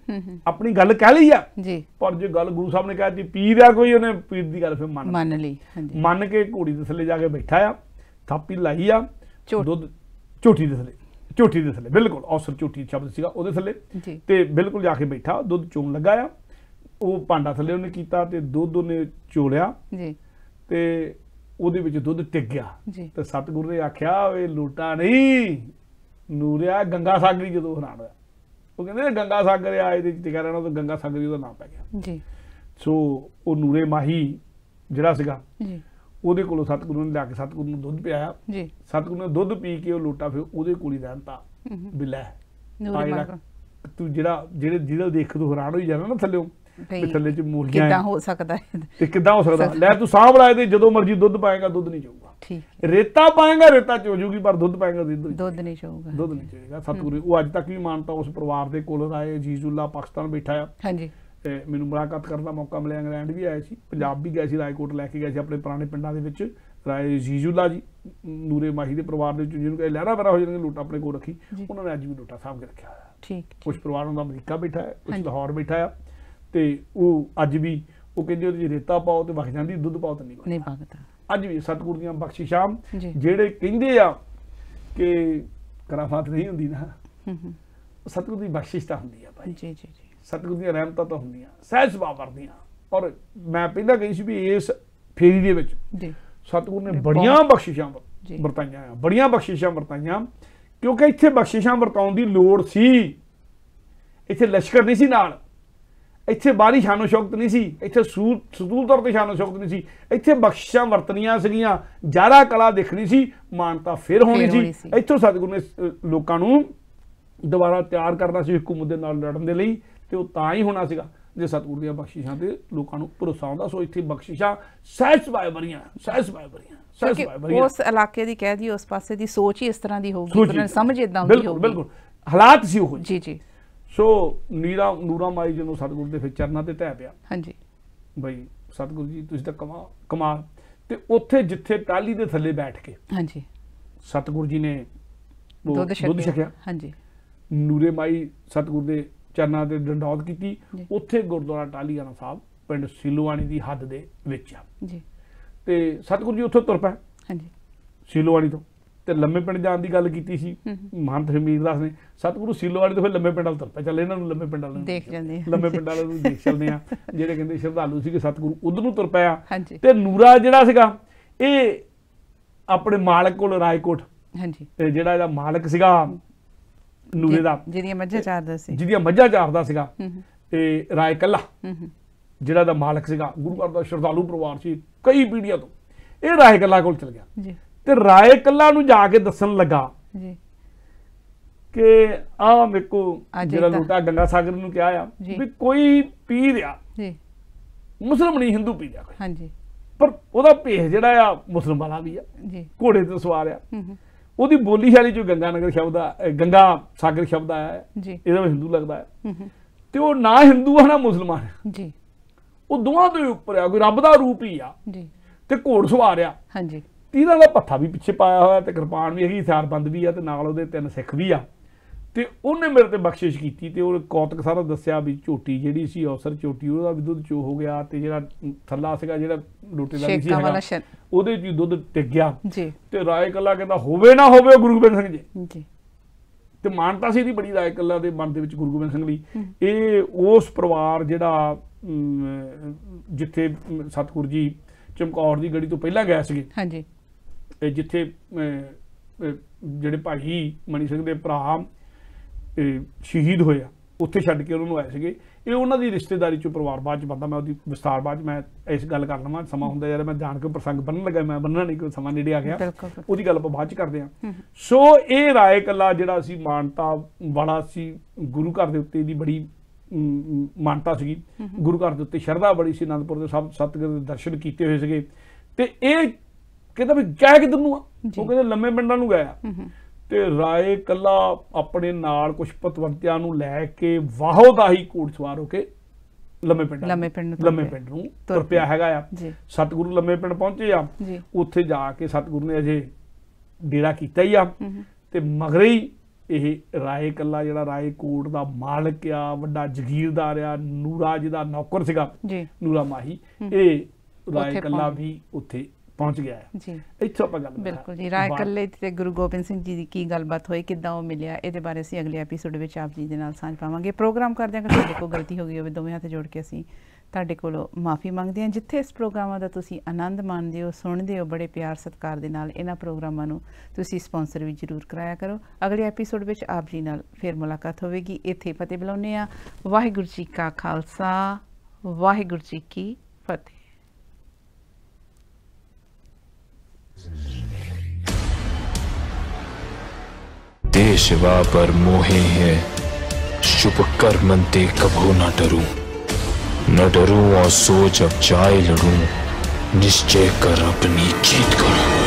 S1: ਆਪਣੀ ਗੱਲ ਕਹਿ ਲਈ ਆ ਜੀ ਪਰ ਜੇ ਗੱਲ ਗੁਰੂ ਸਾਹਿਬ ਨੇ ਦਿੱਤੀ ਪੀਰ ਆ ਕੋਈ ਉਹਨੇ ਪੀਰ ਦੀ ਗੱਲ ਫਿਰ ਮੰਨ ਮੰਨ ਲਈ ਹਾਂਜੀ ਮੰਨ ਕੇ ਘੋੜੀ ਦੇ ਥੱਲੇ ਜਾ ਕੇ ਬੈਠਾ ਆ ਥਾਪੀ ਲਾਈ ਆ ਦੁੱਧ ਝੋਟੀ ਦੇ ਥੱਲੇ ਝੋਟੀ ਦੇ ਥੱਲੇ ਬਿਲਕੁਲ ਔਸਰ ਝੋਟੀ ਸ਼ਬਦ ਸੀਗਾ ਉਹਦੇ ਥੱਲੇ ਤੇ ਬਿਲਕੁਲ ਜਾ ਕੇ ਬੈਠਾ ਦੁੱਧ ਚੋਣ ਲੱਗਾ ਆ ਉਹ ਪਾਂਡਾ ਥੱਲੇ ਉਹਨੇ ਕੀਤਾ ਤੇ ਦੁੱਧ ਉਹਨੇ ਚੋਲਿਆ ਜੀ ਤੇ ਉਹਦੇ ਵਿੱਚ ਦੁੱਧ ਟਿਕ ਗਿਆ ਤੇ ਸਤਿਗੁਰੂ ਨੇ ਆਖਿਆ ਓਏ ਲੂਟਾ ਨਹੀਂ ਨੂਰਿਆ ਗੰਗਾ ਸਾਗਰੀ ਜਦੋਂ ਹਰਾਣ ਹੋਇਆ ਉਹ ਕਹਿੰਦੇ ਗੰਗਾ ਸਾਗਰ ਆ ਇਹਦੇ ਵਿੱਚ ਟਿਕਿਆ ਰਹਿਣਾ ਤਾਂ ਗੰਗਾ ਸਾਗਰੀ ਉਹਦਾ ਨਾਮ ਪੈ ਗਿਆ ਜੀ ਸੋ ਉਹ ਨੂਰੇ ਮਾਹੀ ਜਿਹੜਾ ਸੀਗਾ ਜੀ ਉਹਦੇ ਕੋਲੋਂ ਸਤਿਗੁਰੂ ਨੇ ਲਿਆ ਕੇ ਸਤਿਗੁਰੂ ਨੂੰ ਦੁੱਧ ਪਿਆਇਆ ਜੀ ਸਤਿਗੁਰੂ ਨੇ ਦੁੱਧ ਪੀ ਕੇ ਉਹ ਲੂਟਾ ਫਿਰ ਉਹਦੇ ਕੋਲ ਹੀ ਰਹਿਣਤਾ ਬਿਲਾ ਨੂਰੇ ਮਾਹੀ ਤੂੰ ਜਿਹੜਾ ਜਿਹੜੇ ਜਿਹੜਾ ਦੇਖ ਤੂੰ ਹੈਰਾਨ ਹੋਈ ਜਾਣਾ ਨਾ ਥੱਲੇ ਵੀ ਥੱਲੇ ਚ ਮੂਰੀਆਂ ਕਿੱਦਾਂ
S2: ਹੋ ਸਕਦਾ ਹੈ
S1: ਤੇ ਕਿੱਦਾਂ ਹੋ ਸਕਦਾ ਲੈ ਤੂੰ ਸਾਹ ਬਲਾਏ ਤੇ ਜਦੋਂ ਮਰਜ਼ੀ ਦੁੱਧ ਪਾਏਗਾ ਦੁੱਧ ਨਹੀਂ ਚੋਊਗਾ ਠੀਕ ਰੇਤਾ ਪਾਏਗਾ ਰੇਤਾ ਚੋ ਜੂਗੀ ਪਰ ਦੁੱਧ ਪਾਏਗਾ ਦੁੱਧ ਦੁੱਧ ਨਹੀਂ ਚੋਊਗਾ ਦੁੱਧ ਨਹੀਂ ਚੋਏਗਾ ਸਤਿਗੁਰੂ ਉਹ ਅੱਜ ਤੱਕ ਵੀ ਮਾਨਤਾ ਉਸ ਪਰਿਵਾਰ ਦੇ ਕੋਲ ਰਾਏ ਜੀਜ਼ੂਲਾ ਪਾਕਿਸਤਾਨ ਬੈਠਾ ਆ ਹਾਂਜੀ ਤੇ ਮੈਨੂੰ ਮੁਲਾਕਾਤ ਕਰਨ ਦਾ ਮੌਕਾ ਮਿਲਿਆ ਇੰਗਲੈਂਡ ਵੀ ਆਏ ਸੀ ਪੰਜਾਬ ਵੀ ਗਏ ਸੀ ਰਾਏਕੋਟ ਲੈ ਕੇ ਗਏ ਸੀ ਆਪਣੇ ਪੁਰਾਣੇ ਪਿੰਡਾਂ ਦੇ ਵਿੱਚ ਰਾਏ ਜੀਜੂਲਾ ਜੀ ਨੂਰੇ ਮਾਹੀ ਦੇ ਪਰਿਵਾਰ ਦੇ ਵਿੱਚ ਜਿਹਨੂੰ ਕਹੇ ਲਹਿਰਾ ਵਰਾ ਹੋ ਜਾਣਗੇ ਲੋਟਾ ਆਪਣੇ ਕੋਲ ਰੱਖੀ ਉਹਨਾਂ ਨੇ ਅੱਜ ਵੀ ਲੋਟਾ ਸਾਹਮਣੇ ਰੱਖਿਆ ਠੀਕ ਕੁਝ ਪਰਿਵਾਰਾਂ ਦਾ ਅਮਰੀਕਾ ਬੈਠਾ ਹੈ ਕੁਝ ਲਾਹੌਰ ਬੈਠਾ ਹੈ ਤੇ ਉਹ ਅੱਜ ਵੀ ਉਹ ਕਹਿੰਦੇ ਉਹਦੇ ਰੇਤਾ ਪਾਓ ਤੇ ਵਖ ਜਾਂਦੀ ਦੁੱਧ ਪਾਓ ਤਾਂ ਨਹੀਂ ਨਹੀਂ ਵਗਦਾ ਅੱਜ ਵੀ ਸਤਗੁਰ ਦੀਆਂ ਬਖਸ਼ਿਸ਼ਾਂ ਜਿਹੜੇ ਕਹਿੰਦੇ ਆ ਕਿ ਕਰਾਮਾਤ ਨਹੀਂ ਹੁੰਦੀ ਨਾ ਹੂੰ ਹੂੰ ਸਤਗੁਰ ਦੀ ਬਖਸ਼ਿਸ਼ ਤਾਂ ਹੁੰਦੀ ਆ ਭਾਈ ਜੀ ਜੀ ਜੀ ਸਤਗੁਰ ਦੀਆਂ ਰਹਿਮਤਾਂ ਤਾਂ ਹੁੰਦੀਆਂ ਸਹਿਜ ਸੁਭਾਅ ਵਰਦੀਆਂ ਔਰ ਮੈਂ ਪਹਿਲਾਂ ਕਹੀ ਸੀ ਵੀ ਇਸ ਫੇਰੀ ਦੇ ਵਿੱਚ ਜੀ ਸਤਗੁਰ ਨੇ ਬੜੀਆਂ ਬਖਸ਼ਿਸ਼ਾਂ ਵਰਤਾਈਆਂ ਆ ਬੜੀਆਂ ਬਖਸ਼ਿਸ਼ਾਂ ਵਰਤਾਈਆਂ ਕਿਉਂਕਿ ਇੱਥੇ ਬਖਸ਼ਿਸ਼ਾਂ ਵਰਤਾਉਣ ਦੀ ਲੋੜ ਸੀ ਇੱਥੇ ਲਸ਼ਕਰ ਨਹੀਂ ਸੀ ਨਾਲ ਇੱਥੇ ਬਾਹਰੀ ਸ਼ਾਨੋ ਸ਼ੌਕਤ ਨਹੀਂ ਸੀ ਇੱਥੇ ਸਤੂਲ ਤੌਰ ਤੇ ਸ਼ਾਨੋ ਸ਼ੌਕਤ ਨਹੀਂ ਸੀ ਇੱਥੇ ਬਖਸ਼ਿਸ਼ਾਂ ਵਰਤਨੀਆਂ ਸੀਗੀਆਂ ਜਾਰਾ ਕਲਾ ਦੇਖਣੀ ਸੀ ਮਾਨਤਾ ਫਿਰ ਹੋਣੀ ਸੀ ਇੱਥੋਂ ਸਤਿਗੁਰੂ ਨੇ ਲੋਕਾਂ ਨੂੰ ਦੁਬਾਰਾ ਤਿਆਰ ਕਰਨਾ ਸੀ ਹਕੂਮਤ ਦੇ ਨਾਲ ਲੜਨ ਦੇ ਲਈ ਤੇ ਉਹ ਤਾਂ ਹੀ ਹੋਣਾ ਸੀਗਾ ਜੇ ਸਤਿਗੁਰੂ ਦੀਆਂ ਬਖਸ਼ਿਸ਼ਾਂ ਤੇ ਲੋਕਾਂ ਨੂੰ ਭਰੋਸਾ ਆਉਂਦਾ ਸੋ ਇੱਥੇ ਬਖਸ਼ਿਸ਼ਾਂ ਸਹਿਜ ਸਵਾਇ ਬਰੀਆਂ ਸਹਿਜ ਸਵਾਇ ਬਰੀਆਂ ਸਹਿਜ ਸਵਾਇ ਬਰੀਆਂ ਉਸ
S2: ਇਲਾਕੇ ਦੀ ਕਹਿ ਦੀ ਉਸ ਪਾਸੇ ਦੀ ਸੋਚ ਹੀ ਇਸ ਤਰ੍ਹਾਂ ਦੀ ਹੋਊਗੀ ਸਮਝ ਇਦਾਂ ਹੁੰਦੀ ਹੋਊਗੀ ਬਿਲਕੁਲ ਬਿਲਕੁਲ
S1: ਹਾਲਾਤ ਸੀ ਉਹ ਜੀ ਜੀ ਸੋ ਨੀਰਾ ਨੂਰਾ ਮਾਈ ਜੀ ਨੂੰ ਸਤਗੁਰ ਦੇ ਫਿਰ ਚਰਨਾਂ ਤੇ ਧੈ ਪਿਆ ਹਾਂਜੀ ਬਈ ਸਤਗੁਰ ਜੀ ਤੁਸੀਂ ਤਾਂ ਕਮਾ ਕਮਾਲ ਤੇ ਉੱਥੇ ਜਿੱਥੇ ਟਾਲੀ ਦੇ ਥੱਲੇ ਬੈਠ ਕੇ ਹਾਂਜੀ ਸਤਗੁਰ ਜੀ ਨੇ ਦੁੱਧ ਛਕਿਆ ਹਾਂਜੀ ਨੂਰੇ ਮਾਈ ਸਤਗੁਰ ਦੇ ਚਰਨਾਂ ਤੇ ਡੰਡੌਤ ਕੀਤੀ ਉੱਥੇ ਗੁਰਦੁਆਰਾ ਵਾਲਾ ਸਾਹਿਬ ਪਿੰਡ ਸਿਲੋਵਾਣੀ ਦੀ ਹੱਦ ਦੇ ਵਿੱਚ ਆ ਜੀ ਤੇ ਸਤਗੁਰ ਜੀ ਉੱਥੋਂ ਤੁਰ ਪਏ ਹਾਂਜੀ ਸਿਲੋਵਾਣੀ ਤੋਂ ਤੇ ਲੰਮੇ ਪਿੰਡ ਜਾਣ ਦੀ ਗੱਲ ਕੀਤੀ ਸੀ ਮਹੰਤ ਹਮੀਰ ਦਾਸ ਨੇ ਸਤਿਗੁਰੂ ਵਾਲੇ ਤੋਂ ਫਿਰ ਲੰਮੇ ਪਿੰਡ ਵਾਲ ਤਰਪਾ ਚੱਲ ਇਹਨਾਂ ਨੂੰ ਲੰਮੇ ਪਿੰਡ ਵਾਲ ਦੇਖ ਜਾਂਦੇ ਆ ਲੰਮੇ ਪਿੰਡ ਵਾਲੇ ਨੂੰ ਦੇਖ ਚੱਲਦੇ ਆ ਜਿਹੜੇ ਕਹਿੰਦੇ ਸ਼ਰਧਾਲੂ ਸੀ ਕਿ ਸਤਿਗੁਰੂ ਉਧਰ ਨੂੰ ਤੁਰ ਪਿਆ ਤੇ ਨੂਰਾ ਜਿਹੜਾ ਸੀਗਾ ਇਹ ਆਪਣੇ ਮਾਲਕ ਕੋਲ ਰਾਏਕੋਟ ਹਾਂਜੀ ਤੇ ਜਿਹੜਾ ਇਹਦਾ ਮਾਲਕ ਸੀਗਾ ਨੂਰੇ ਦਾ
S2: ਜਿਹਦੀਆਂ ਮੱਝਾਂ ਚਾਰਦਾ ਸੀ
S1: ਜਿਹਦੀਆਂ ਮੱਝਾਂ ਚਾਰਦਾ ਸੀਗਾ ਤੇ ਰਾਏ ਕੱਲਾ ਜਿਹੜਾ ਦਾ ਮਾਲਕ ਸੀਗਾ ਗੁਰੂ ਘਰ ਦਾ ਸ਼ਰਧਾਲੂ ਪਰਿਵਾਰ ਸੀ ਕਈ ਪੀੜ੍ਹੀਆਂ ਤੋਂ ਇਹ ਰਾਏ ਕੱਲਾ ਕੋਲ ਚਲ ਗਿਆ ਜੀ ਤੇ ਰਾਏ ਕੱਲਾ ਨੂੰ ਜਾ ਕੇ ਦੱਸਣ ਲੱਗਾ ਜੀ ਕਿ ਆ ਮੇਕੋ ਜਿਹੜਾ ਲੋਟਾ ਗੰਗਾ ਸਾਗਰ ਨੂੰ ਕਿਹਾ ਆ ਵੀ ਕੋਈ ਪੀ ਰਿਆ ਜੀ ਮੁਸਲਮਾਨ ਨਹੀਂ ਹਿੰਦੂ ਪੀ ਰਿਆ ਹਾਂਜੀ ਪਰ ਉਹਦਾ ਭੇਸ ਜਿਹੜਾ ਆ ਮੁਸਲਮਾਨ ਵਾਲਾ ਵੀ ਆ ਜੀ ਘੋੜੇ ਤੇ ਸਵਾਰ ਆ ਉਹਦੀ ਬੋਲੀ ਸ਼ੈਲੀ ਚੋਂ ਗੰਗਾ ਨਗਰ ਸ਼ਬਦ ਆ ਗੰਗਾ ਸਾਗਰ ਸ਼ਬਦ ਆਇਆ ਹੈ ਜੀ ਇਹਦਾ ਹਿੰਦੂ ਲੱਗਦਾ ਹੈ ਤੇ ਉਹ ਨਾ ਹਿੰਦੂ ਆ ਨਾ ਮੁਸਲਮਾਨ ਜੀ ਉਹ ਦੋਵਾਂ ਤੋਂ ਉੱਪਰ ਆ ਕੋਈ ਰੱਬ ਦਾ ਰੂਪ ਹੀ ਆ ਜੀ ਤੇ ਘੋੜ ਸਵਾਰ ਆ ਹਾਂਜੀ ਤੀਰਾਂ ਦਾ ਪੱਥਾ ਵੀ ਪਿੱਛੇ ਪਾਇਆ ਹੋਇਆ ਤੇ ਕਿਰਪਾਨ ਵੀ ਹੈਗੀ ਹਥਿਆਰਬੰਦ ਵੀ ਆ ਤੇ ਨਾਲ ਉਹਦੇ ਤਿੰਨ ਸਿੱਖ ਵੀ ਆ ਤੇ ਉਹਨੇ ਮੇਰੇ ਤੇ ਬਖਸ਼ਿਸ਼ ਕੀਤੀ ਤੇ ਉਹ ਕੌਤਕ ਸਾਰਾ ਦੱਸਿਆ ਵੀ ਝੋਟੀ ਜਿਹੜੀ ਸੀ ਅਫਸਰ ਝੋਟੀ ਉਹਦਾ ਵੀ ਦੁੱਧ ਚੋ ਹੋ ਗਿਆ ਤੇ ਜਿਹੜਾ ਥੱਲਾ ਸੀਗਾ ਜਿਹੜਾ ਲੋਟੇ ਦਾ ਸੀ ਹੈਗਾ ਉਹਦੇ ਚ ਦੁੱਧ ਟਿਕ ਗਿਆ ਜੀ ਤੇ ਰਾਏ ਕੱਲਾ ਕਹਿੰਦਾ ਹੋਵੇ ਨਾ ਹੋਵੇ ਗੁਰੂ ਗੋਬਿੰਦ ਸਿੰਘ ਜੀ ਜੀ ਤੇ ਮਾਨਤਾ ਸੀ ਦੀ ਬੜੀ ਰਾਏ ਕੱਲਾ ਦੇ ਮਨ ਦੇ ਵਿੱਚ ਗੁਰੂ ਗੋਬਿੰਦ ਸਿੰਘ ਲਈ ਇਹ ਉਸ ਪਰਿਵਾਰ ਜਿਹੜਾ ਜਿੱਥੇ ਸਤਗੁਰੂ ਜੀ ਚਮਕੌਰ ਦੀ ਗੜੀ ਤੋਂ ਪਹਿਲਾਂ ਗਏ ਸੀਗੇ ਹਾਂਜੀ ਜਿੱਥੇ ਜਿਹੜੇ ਭਾਈ ਮਨੀ ਸਿੰਘ ਦੇ ਭਰਾ ਸ਼ਹੀਦ ਹੋਇਆ ਉੱਥੇ ਛੱਡ ਕੇ ਉਹਨਾਂ ਨੂੰ ਆਏ ਸੀਗੇ ਇਹ ਉਹਨਾਂ ਦੀ ਰਿਸ਼ਤੇਦਾਰੀ ਚੋਂ ਪਰਿਵਾਰ ਬਾਅਦ ਚ ਬੰਦਾ ਮੈਂ ਉਹਦੀ ਵਿਸਤਾਰ ਬਾਅਦ ਮੈਂ ਇਸ ਗੱਲ ਕਰ ਲਵਾਂ ਸਮਾਂ ਹੁੰਦਾ ਯਾਰ ਮੈਂ ਜਾਣ ਕੇ ਪ੍ਰਸੰਗ ਬੰਨਣ ਲੱਗਾ ਮੈਂ ਬੰਨਣਾ ਨਹੀਂ ਕੋਈ ਸਮਾਂ ਨੇੜੇ ਆ ਗਿਆ ਉਹਦੀ ਗੱਲ ਆਪਾਂ ਬਾਅਦ ਚ ਕਰਦੇ ਹਾਂ ਸੋ ਇਹ ਰਾਏ ਕੱਲਾ ਜਿਹੜਾ ਸੀ ਮਾਨਤਾ ਵਾਲਾ ਸੀ ਗੁਰੂ ਘਰ ਦੇ ਉੱਤੇ ਦੀ ਬੜੀ ਮਾਨਤਾ ਸੀਗੀ ਗੁਰੂ ਘਰ ਦੇ ਉੱਤੇ ਸ਼ਰਧਾ ਬੜੀ ਸੀ ਅਨੰਦਪੁਰ ਦੇ ਸਭ ਸਤਿਗੁਰ ਦੇ ਦਰਸ਼ਨ ਕੀਤੇ ਹੋਏ ਸੀਗੇ ਤੇ ਇਹ ਕਹਿੰਦਾ ਵੀ ਗਿਆ ਕਿੱਧਰ ਨੂੰ ਆ ਉਹ ਕਹਿੰਦੇ ਲੰਮੇ ਪਿੰਡਾਂ ਨੂੰ ਗਿਆ ਤੇ ਰਾਏ ਕੱਲਾ ਆਪਣੇ ਨਾਲ ਕੁਝ ਪਤਵੰਤਿਆਂ ਨੂੰ ਲੈ ਕੇ ਵਾਹੋ ਦਾ ਹੀ ਕੋਟ ਸਵਾਰ ਹੋ ਕੇ ਲੰਮੇ ਪਿੰਡ ਲੰਮੇ ਪਿੰਡ ਲੰਮੇ ਪਿੰਡ ਨੂੰ ਤੁਰ ਪਿਆ ਹੈਗਾ ਆ ਸਤਗੁਰੂ ਲੰਮੇ ਪਿੰਡ ਪਹੁੰਚੇ ਆ ਉੱਥੇ ਜਾ ਕੇ ਸਤਗੁਰੂ ਨੇ ਅਜੇ ਡੇਰਾ ਕੀਤਾ ਹੀ ਆ ਤੇ ਮਗਰੇ ਹੀ ਇਹ ਰਾਏ ਕੱਲਾ ਜਿਹੜਾ ਰਾਏ ਕੋਟ ਦਾ ਮਾਲਕ ਆ ਵੱਡਾ ਜ਼ਗੀਰਦਾਰ ਆ ਨੂਰਾ ਜਿਹਦਾ ਨੌਕਰ ਸੀਗਾ ਜੀ ਨੂਰਾ ਮਾਹੀ ਇਹ ਰਾਏ ਕੱਲਾ ਵੀ ਉੱਥੇ ਪਹੁੰਚ ਗਿਆ ਹੈ ਜੀ ਇੱਥੋਂ ਆਪਾਂ ਗੱਲ
S2: ਬਿਲਕੁਲ ਜੀ ਰਾਏ ਕੱਲੇ ਤੇ ਗੁਰੂ ਗੋਬਿੰਦ ਸਿੰਘ ਜੀ ਦੀ ਕੀ ਗੱਲਬਾਤ ਹੋਈ ਕਿੱਦਾਂ ਉਹ ਮਿਲਿਆ ਇਹਦੇ ਬਾਰੇ ਅਸੀਂ ਅਗਲੇ ਐਪੀਸੋਡ ਵਿੱਚ ਆਪ ਜੀ ਦੇ ਨਾਲ ਸਾਂਝ ਪਾਵਾਂਗੇ ਪ੍ਰੋਗਰਾਮ ਕਰਦੇ ਹਾਂ ਕਿ ਤੁਹਾਡੇ ਕੋਲ ਗਲਤੀ ਹੋ ਗਈ ਹੋਵੇ ਦੋਵੇਂ ਹੱਥ ਜੋੜ ਕੇ ਅਸੀਂ ਤੁਹਾਡੇ ਕੋਲੋਂ ਮਾਫੀ ਮੰਗਦੇ ਹਾਂ ਜਿੱਥੇ ਇਸ ਪ੍ਰੋਗਰਾਮਾਂ ਦਾ ਤੁਸੀਂ ਆਨੰਦ ਮਾਣਦੇ ਹੋ ਸੁਣਦੇ ਹੋ ਬੜੇ ਪਿਆਰ ਸਤਿਕਾਰ ਦੇ ਨਾਲ ਇਹਨਾਂ ਪ੍ਰੋਗਰਾਮਾਂ ਨੂੰ ਤੁਸੀਂ ਸਪான்ਸਰ ਵੀ ਜ਼ਰੂਰ ਕਰਾਇਆ ਕਰੋ ਅਗਲੇ ਐਪੀਸੋਡ ਵਿੱਚ ਆਪ ਜੀ ਨਾਲ ਫੇਰ ਮੁਲਾਕਾਤ ਹੋਵੇਗੀ ਇੱਥੇ ਫਤਿਹ ਬੁਲਾਉਂਦੇ ਆ ਵਾਹਿਗੁਰੂ ਜੀ ਕਾ ਖਾਲਸਾ ਵਾਹਿਗੁਰੂ ਜੀ ਕੀ ਫਤਿਹ
S1: देशवा पर मोहे है शुभ कर मनते कभो न डरू न डरू और सोच अब चाय लड़ू निश्चय कर अपनी जीत करूं